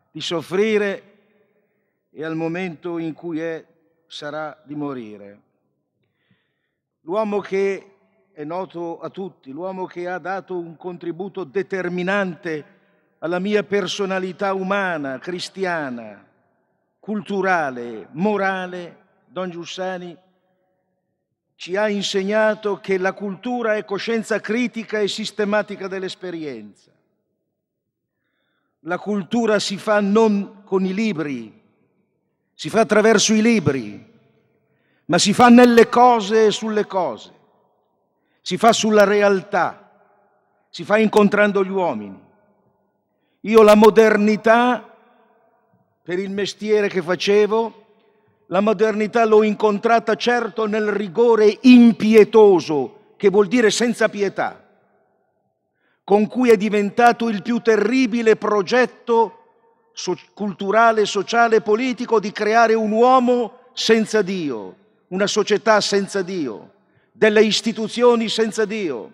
di soffrire e al momento in cui è sarà di morire. L'uomo che è noto a tutti, l'uomo che ha dato un contributo determinante alla mia personalità umana, cristiana, culturale, morale, Don Giussani ci ha insegnato che la cultura è coscienza critica e sistematica dell'esperienza. La cultura si fa non con i libri, si fa attraverso i libri, ma si fa nelle cose e sulle cose, si fa sulla realtà, si fa incontrando gli uomini. Io la modernità per il mestiere che facevo, la modernità l'ho incontrata certo nel rigore impietoso, che vuol dire senza pietà, con cui è diventato il più terribile progetto so culturale, sociale e politico di creare un uomo senza Dio, una società senza Dio, delle istituzioni senza Dio,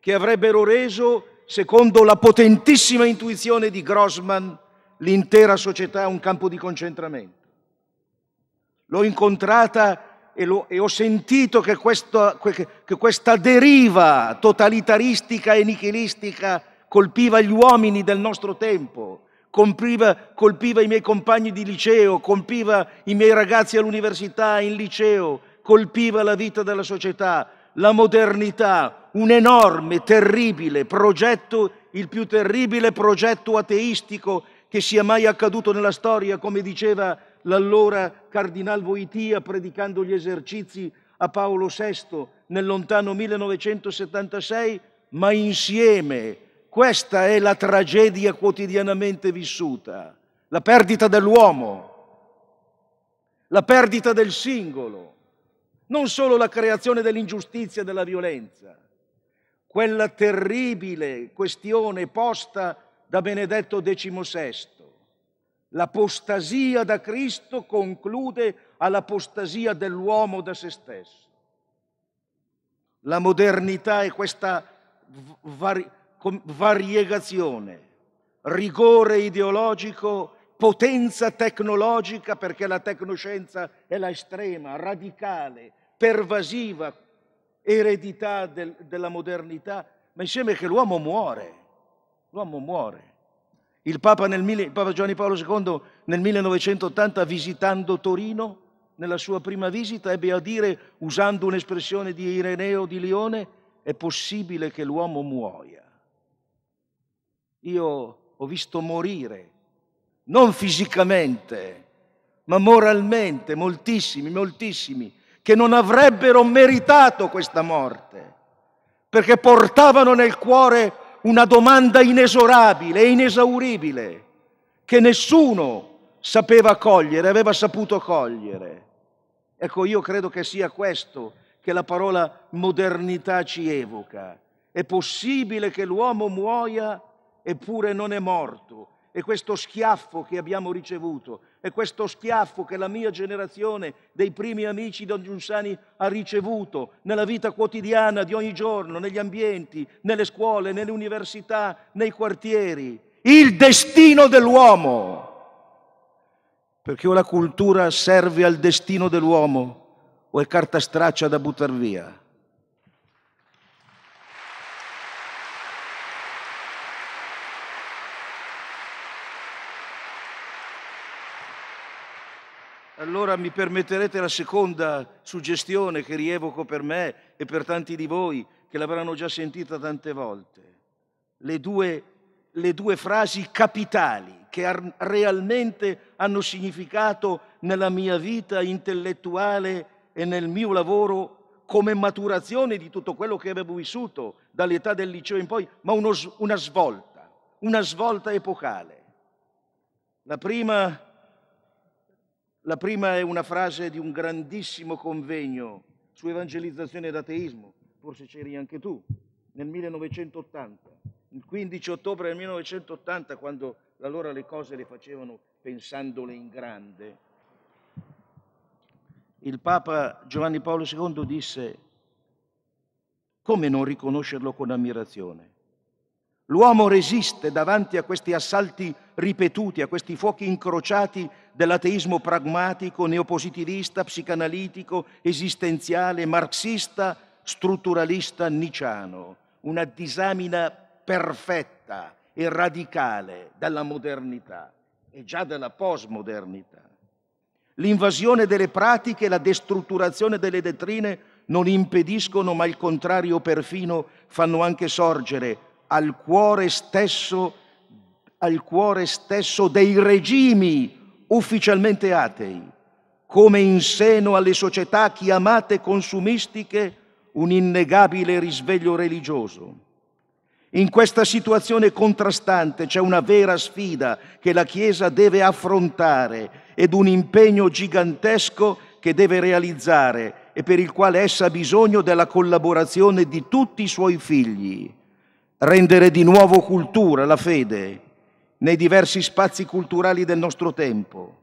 che avrebbero reso, secondo la potentissima intuizione di Grossman, l'intera società è un campo di concentramento. L'ho incontrata e, lo, e, ho sentito che, questo, che questa deriva totalitaristica e nichilistica colpiva gli uomini del nostro tempo, colpiva, colpiva i miei compagni di liceo, colpiva i miei ragazzi all'università, in liceo, colpiva la vita della società, la modernità, un enorme, terribile progetto, il più terribile progetto ateistico che sia mai accaduto nella storia, come diceva l'allora Cardinal Voitia predicando gli esercizi a Paolo VI nel lontano 1976, ma insieme questa è la tragedia quotidianamente vissuta, la perdita dell'uomo, la perdita del singolo, non solo la creazione dell'ingiustizia e della violenza, quella terribile questione posta da Benedetto XVI. L'apostasia da Cristo conclude all'apostasia dell'uomo da se stesso. La modernità è questa variegazione, rigore ideologico, potenza tecnologica, perché la tecnoscienza è la estrema, radicale, pervasiva eredità del, della modernità, ma insieme che l'uomo muore l'uomo muore. Il Papa, nel, il Papa, Giovanni Paolo II nel 1980 visitando Torino, nella sua prima visita, ebbe a dire, usando un'espressione di Ireneo di Lione, è possibile che l'uomo muoia. Io ho visto morire, non fisicamente, ma moralmente, moltissimi, moltissimi, che non avrebbero meritato questa morte, perché portavano nel cuore una domanda inesorabile e inesauribile che nessuno sapeva cogliere, aveva saputo cogliere. Ecco, io credo che sia questo che la parola modernità ci evoca. È possibile che l'uomo muoia eppure non è morto, e questo schiaffo che abbiamo ricevuto, è questo schiaffo che la mia generazione dei primi amici Don Giunsani ha ricevuto nella vita quotidiana di ogni giorno, negli ambienti, nelle scuole, nelle università, nei quartieri. Il destino dell'uomo. Perché o la cultura serve al destino dell'uomo o è carta straccia da buttare via. Allora mi permetterete la seconda suggestione che rievoco per me e per tanti di voi che l'avranno già sentita tante volte. Le due, le due frasi capitali che ar- realmente hanno significato nella mia vita intellettuale e nel mio lavoro come maturazione di tutto quello che avevo vissuto dall'età del liceo in poi, ma uno, una svolta, una svolta epocale. La prima la prima è una frase di un grandissimo convegno su evangelizzazione ed ateismo, forse c'eri anche tu, nel 1980, il 15 ottobre del 1980, quando allora le cose le facevano pensandole in grande. Il Papa Giovanni Paolo II disse, come non riconoscerlo con ammirazione? L'uomo resiste davanti a questi assalti ripetuti, a questi fuochi incrociati dell'ateismo pragmatico, neopositivista, psicanalitico, esistenziale, marxista, strutturalista, niciano. Una disamina perfetta e radicale della modernità e già della postmodernità. L'invasione delle pratiche e la destrutturazione delle dottrine non impediscono, ma il contrario perfino fanno anche sorgere al cuore stesso al cuore stesso dei regimi ufficialmente atei, come in seno alle società chiamate consumistiche un innegabile risveglio religioso. In questa situazione contrastante c'è una vera sfida che la Chiesa deve affrontare ed un impegno gigantesco che deve realizzare e per il quale essa ha bisogno della collaborazione di tutti i suoi figli. Rendere di nuovo cultura la fede, nei diversi spazi culturali del nostro tempo,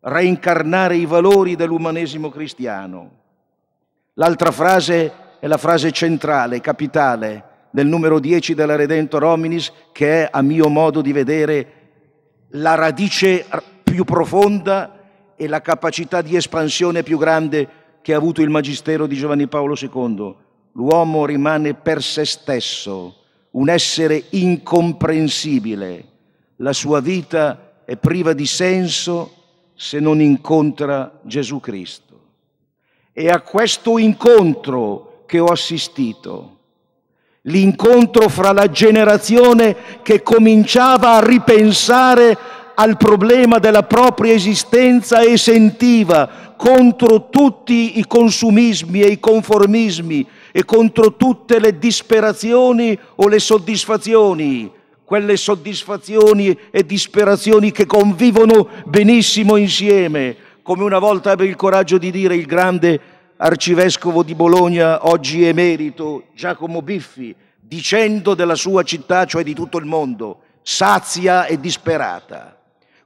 reincarnare i valori dell'umanesimo cristiano. L'altra frase è la frase centrale, capitale, del numero 10 della Redentor Hominis, che è, a mio modo di vedere, la radice più profonda e la capacità di espansione più grande che ha avuto il Magistero di Giovanni Paolo II. L'uomo rimane per se stesso, un essere incomprensibile la sua vita è priva di senso se non incontra Gesù Cristo. E a questo incontro che ho assistito, l'incontro fra la generazione che cominciava a ripensare al problema della propria esistenza e sentiva contro tutti i consumismi e i conformismi e contro tutte le disperazioni o le soddisfazioni quelle soddisfazioni e disperazioni che convivono benissimo insieme, come una volta ebbe il coraggio di dire il grande arcivescovo di Bologna, oggi emerito, Giacomo Biffi, dicendo della sua città, cioè di tutto il mondo, sazia e disperata.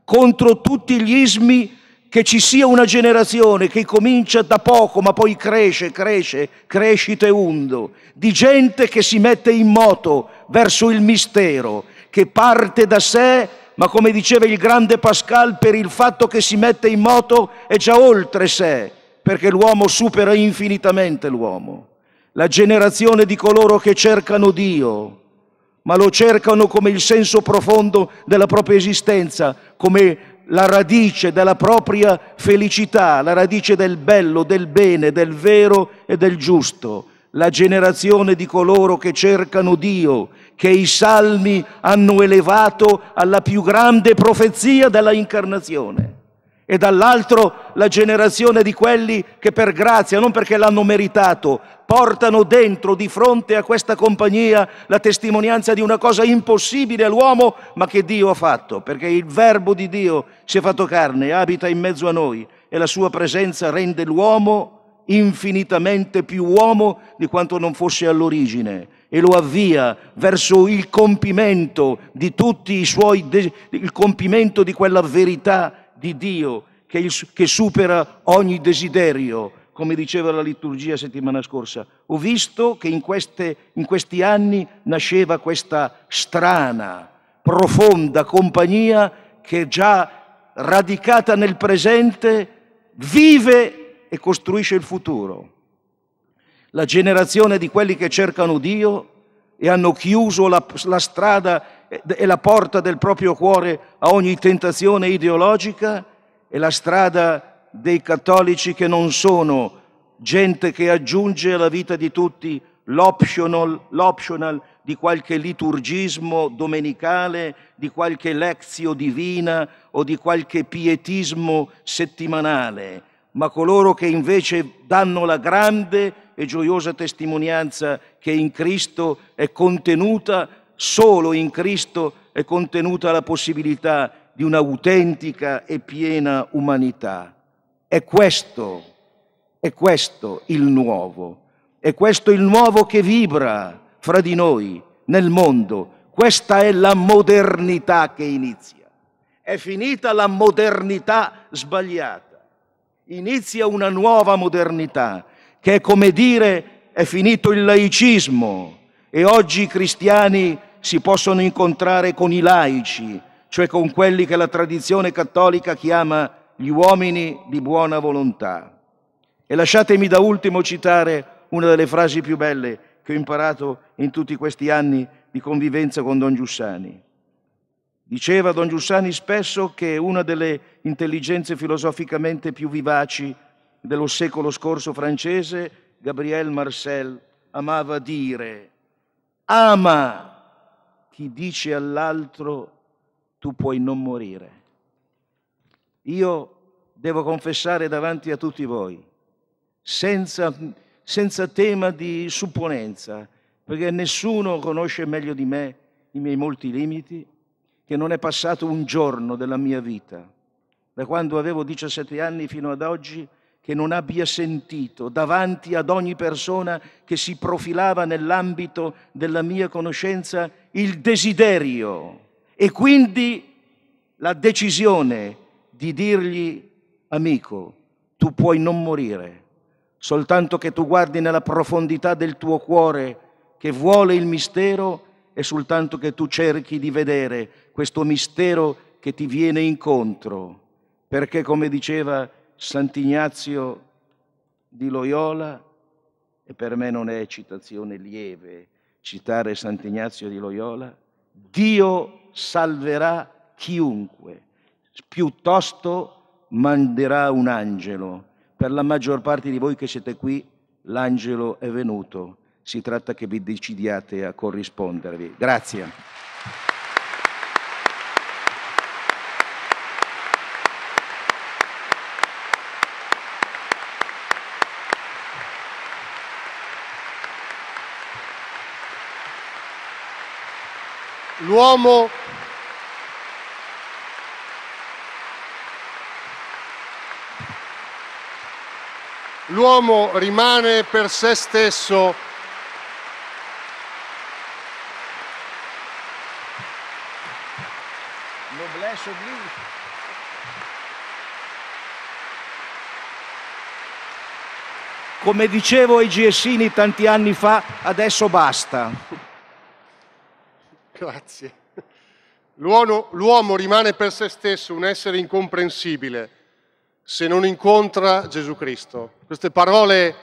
Contro tutti gli ismi che ci sia una generazione che comincia da poco ma poi cresce, cresce, crescite undo, di gente che si mette in moto verso il mistero, che parte da sé, ma come diceva il grande Pascal, per il fatto che si mette in moto è già oltre sé, perché l'uomo supera infinitamente l'uomo. La generazione di coloro che cercano Dio, ma lo cercano come il senso profondo della propria esistenza, come la radice della propria felicità, la radice del bello, del bene, del vero e del giusto, la generazione di coloro che cercano Dio che i salmi hanno elevato alla più grande profezia della incarnazione e dall'altro la generazione di quelli che per grazia, non perché l'hanno meritato, portano dentro di fronte a questa compagnia la testimonianza di una cosa impossibile all'uomo, ma che Dio ha fatto, perché il verbo di Dio si è fatto carne, abita in mezzo a noi e la sua presenza rende l'uomo infinitamente più uomo di quanto non fosse all'origine e lo avvia verso il compimento di tutti i suoi, il compimento di quella verità di Dio che, il, che supera ogni desiderio, come diceva la liturgia settimana scorsa. Ho visto che in, queste, in questi anni nasceva questa strana, profonda compagnia che già radicata nel presente vive e costruisce il futuro la generazione di quelli che cercano Dio e hanno chiuso la, la strada e la porta del proprio cuore a ogni tentazione ideologica e la strada dei cattolici che non sono gente che aggiunge alla vita di tutti l'optional, l'optional di qualche liturgismo domenicale, di qualche lezio divina o di qualche pietismo settimanale ma coloro che invece danno la grande e gioiosa testimonianza che in Cristo è contenuta, solo in Cristo è contenuta la possibilità di un'autentica e piena umanità. È questo, è questo il nuovo, è questo il nuovo che vibra fra di noi, nel mondo. Questa è la modernità che inizia. È finita la modernità sbagliata inizia una nuova modernità che è come dire è finito il laicismo e oggi i cristiani si possono incontrare con i laici, cioè con quelli che la tradizione cattolica chiama gli uomini di buona volontà. E lasciatemi da ultimo citare una delle frasi più belle che ho imparato in tutti questi anni di convivenza con Don Giussani. Diceva Don Giussani spesso che una delle intelligenze filosoficamente più vivaci dello secolo scorso francese, Gabriel Marcel, amava dire ama chi dice all'altro tu puoi non morire. Io devo confessare davanti a tutti voi, senza, senza tema di supponenza, perché nessuno conosce meglio di me i miei molti limiti, che non è passato un giorno della mia vita, da quando avevo 17 anni fino ad oggi, che non abbia sentito davanti ad ogni persona che si profilava nell'ambito della mia conoscenza il desiderio e quindi la decisione di dirgli amico, tu puoi non morire, soltanto che tu guardi nella profondità del tuo cuore che vuole il mistero e soltanto che tu cerchi di vedere questo mistero che ti viene incontro, perché come diceva Sant'Ignazio di Loyola, e per me non è citazione lieve citare Sant'Ignazio di Loyola, Dio salverà chiunque, piuttosto manderà un angelo. Per la maggior parte di voi che siete qui, l'angelo è venuto. Si tratta che vi decidiate a corrispondervi. Grazie. l'uomo l'uomo rimane per se stesso noblesse come dicevo ai GSini tanti anni fa adesso basta Grazie. L'uomo rimane per se stesso un essere incomprensibile se non incontra Gesù Cristo. Queste parole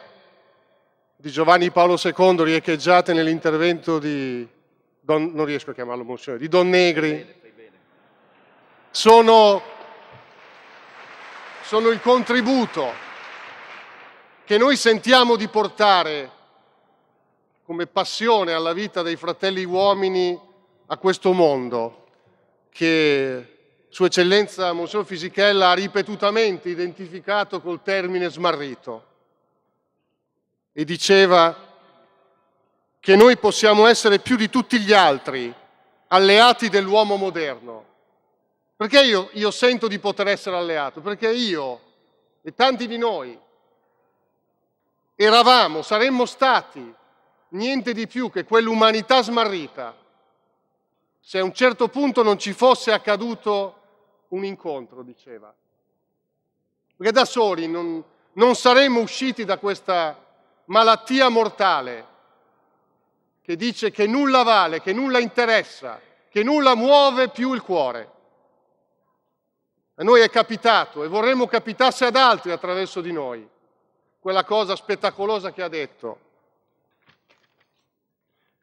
di Giovanni Paolo II riecheggiate nell'intervento di, Don, non riesco a chiamarlo monsignore, di Don Negri, sono, sono il contributo che noi sentiamo di portare come passione alla vita dei fratelli uomini a questo mondo che Sua Eccellenza Monsignor Fisichella ha ripetutamente identificato col termine smarrito e diceva che noi possiamo essere più di tutti gli altri alleati dell'uomo moderno. Perché io, io sento di poter essere alleato? Perché io e tanti di noi eravamo, saremmo stati niente di più che quell'umanità smarrita se a un certo punto non ci fosse accaduto un incontro, diceva. Perché da soli non, non saremmo usciti da questa malattia mortale che dice che nulla vale, che nulla interessa, che nulla muove più il cuore. A noi è capitato e vorremmo capitasse ad altri attraverso di noi quella cosa spettacolosa che ha detto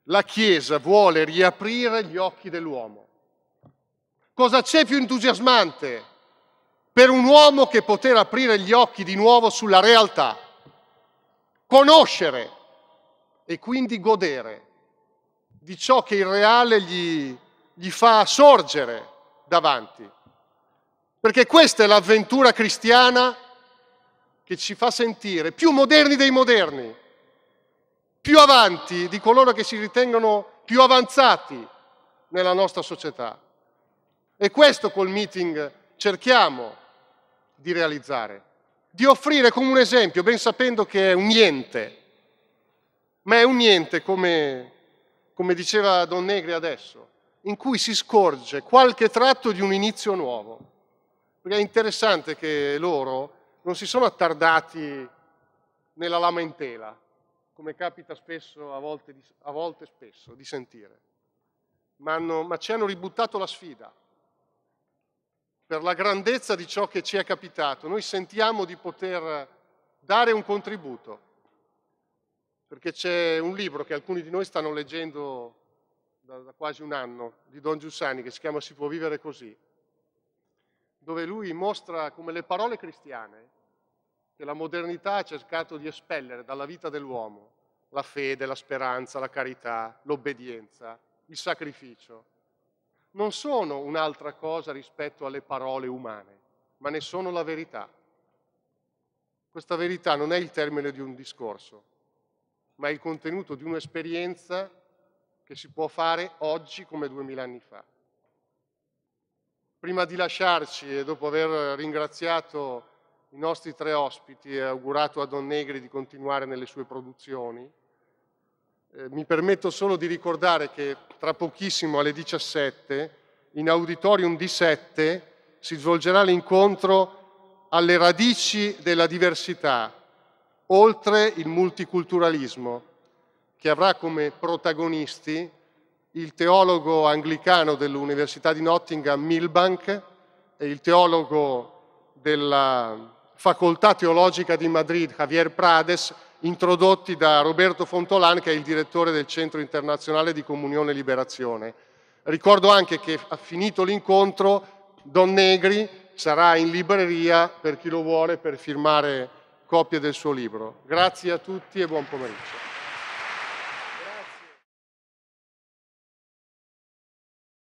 la Chiesa vuole riaprire gli occhi dell'uomo. Cosa c'è più entusiasmante per un uomo che poter aprire gli occhi di nuovo sulla realtà, conoscere e quindi godere di ciò che il reale gli, gli fa sorgere davanti. Perché questa è l'avventura cristiana che ci fa sentire più moderni dei moderni più avanti di coloro che si ritengono più avanzati nella nostra società. E questo col meeting cerchiamo di realizzare, di offrire come un esempio, ben sapendo che è un niente, ma è un niente come, come diceva Don Negri adesso, in cui si scorge qualche tratto di un inizio nuovo. Perché è interessante che loro non si sono attardati nella lamentela, come capita spesso, a volte, a volte spesso, di sentire. Ma, hanno, ma ci hanno ributtato la sfida. Per la grandezza di ciò che ci è capitato, noi sentiamo di poter dare un contributo. Perché c'è un libro che alcuni di noi stanno leggendo da, da quasi un anno, di Don Giussani, che si chiama Si può vivere così, dove lui mostra come le parole cristiane che la modernità ha cercato di espellere dalla vita dell'uomo la fede, la speranza, la carità, l'obbedienza, il sacrificio, non sono un'altra cosa rispetto alle parole umane, ma ne sono la verità. Questa verità non è il termine di un discorso, ma è il contenuto di un'esperienza che si può fare oggi come duemila anni fa. Prima di lasciarci e dopo aver ringraziato i nostri tre ospiti e eh, augurato a Don Negri di continuare nelle sue produzioni. Eh, mi permetto solo di ricordare che tra pochissimo alle 17 in Auditorium D7 si svolgerà l'incontro alle radici della diversità, oltre il multiculturalismo, che avrà come protagonisti il teologo anglicano dell'Università di Nottingham Milbank e il teologo della facoltà teologica di Madrid, Javier Prades, introdotti da Roberto Fontolan, che è il direttore del Centro Internazionale di Comunione e Liberazione. Ricordo anche che finito l'incontro, Don Negri sarà in libreria per chi lo vuole per firmare copie del suo libro. Grazie a tutti e buon pomeriggio.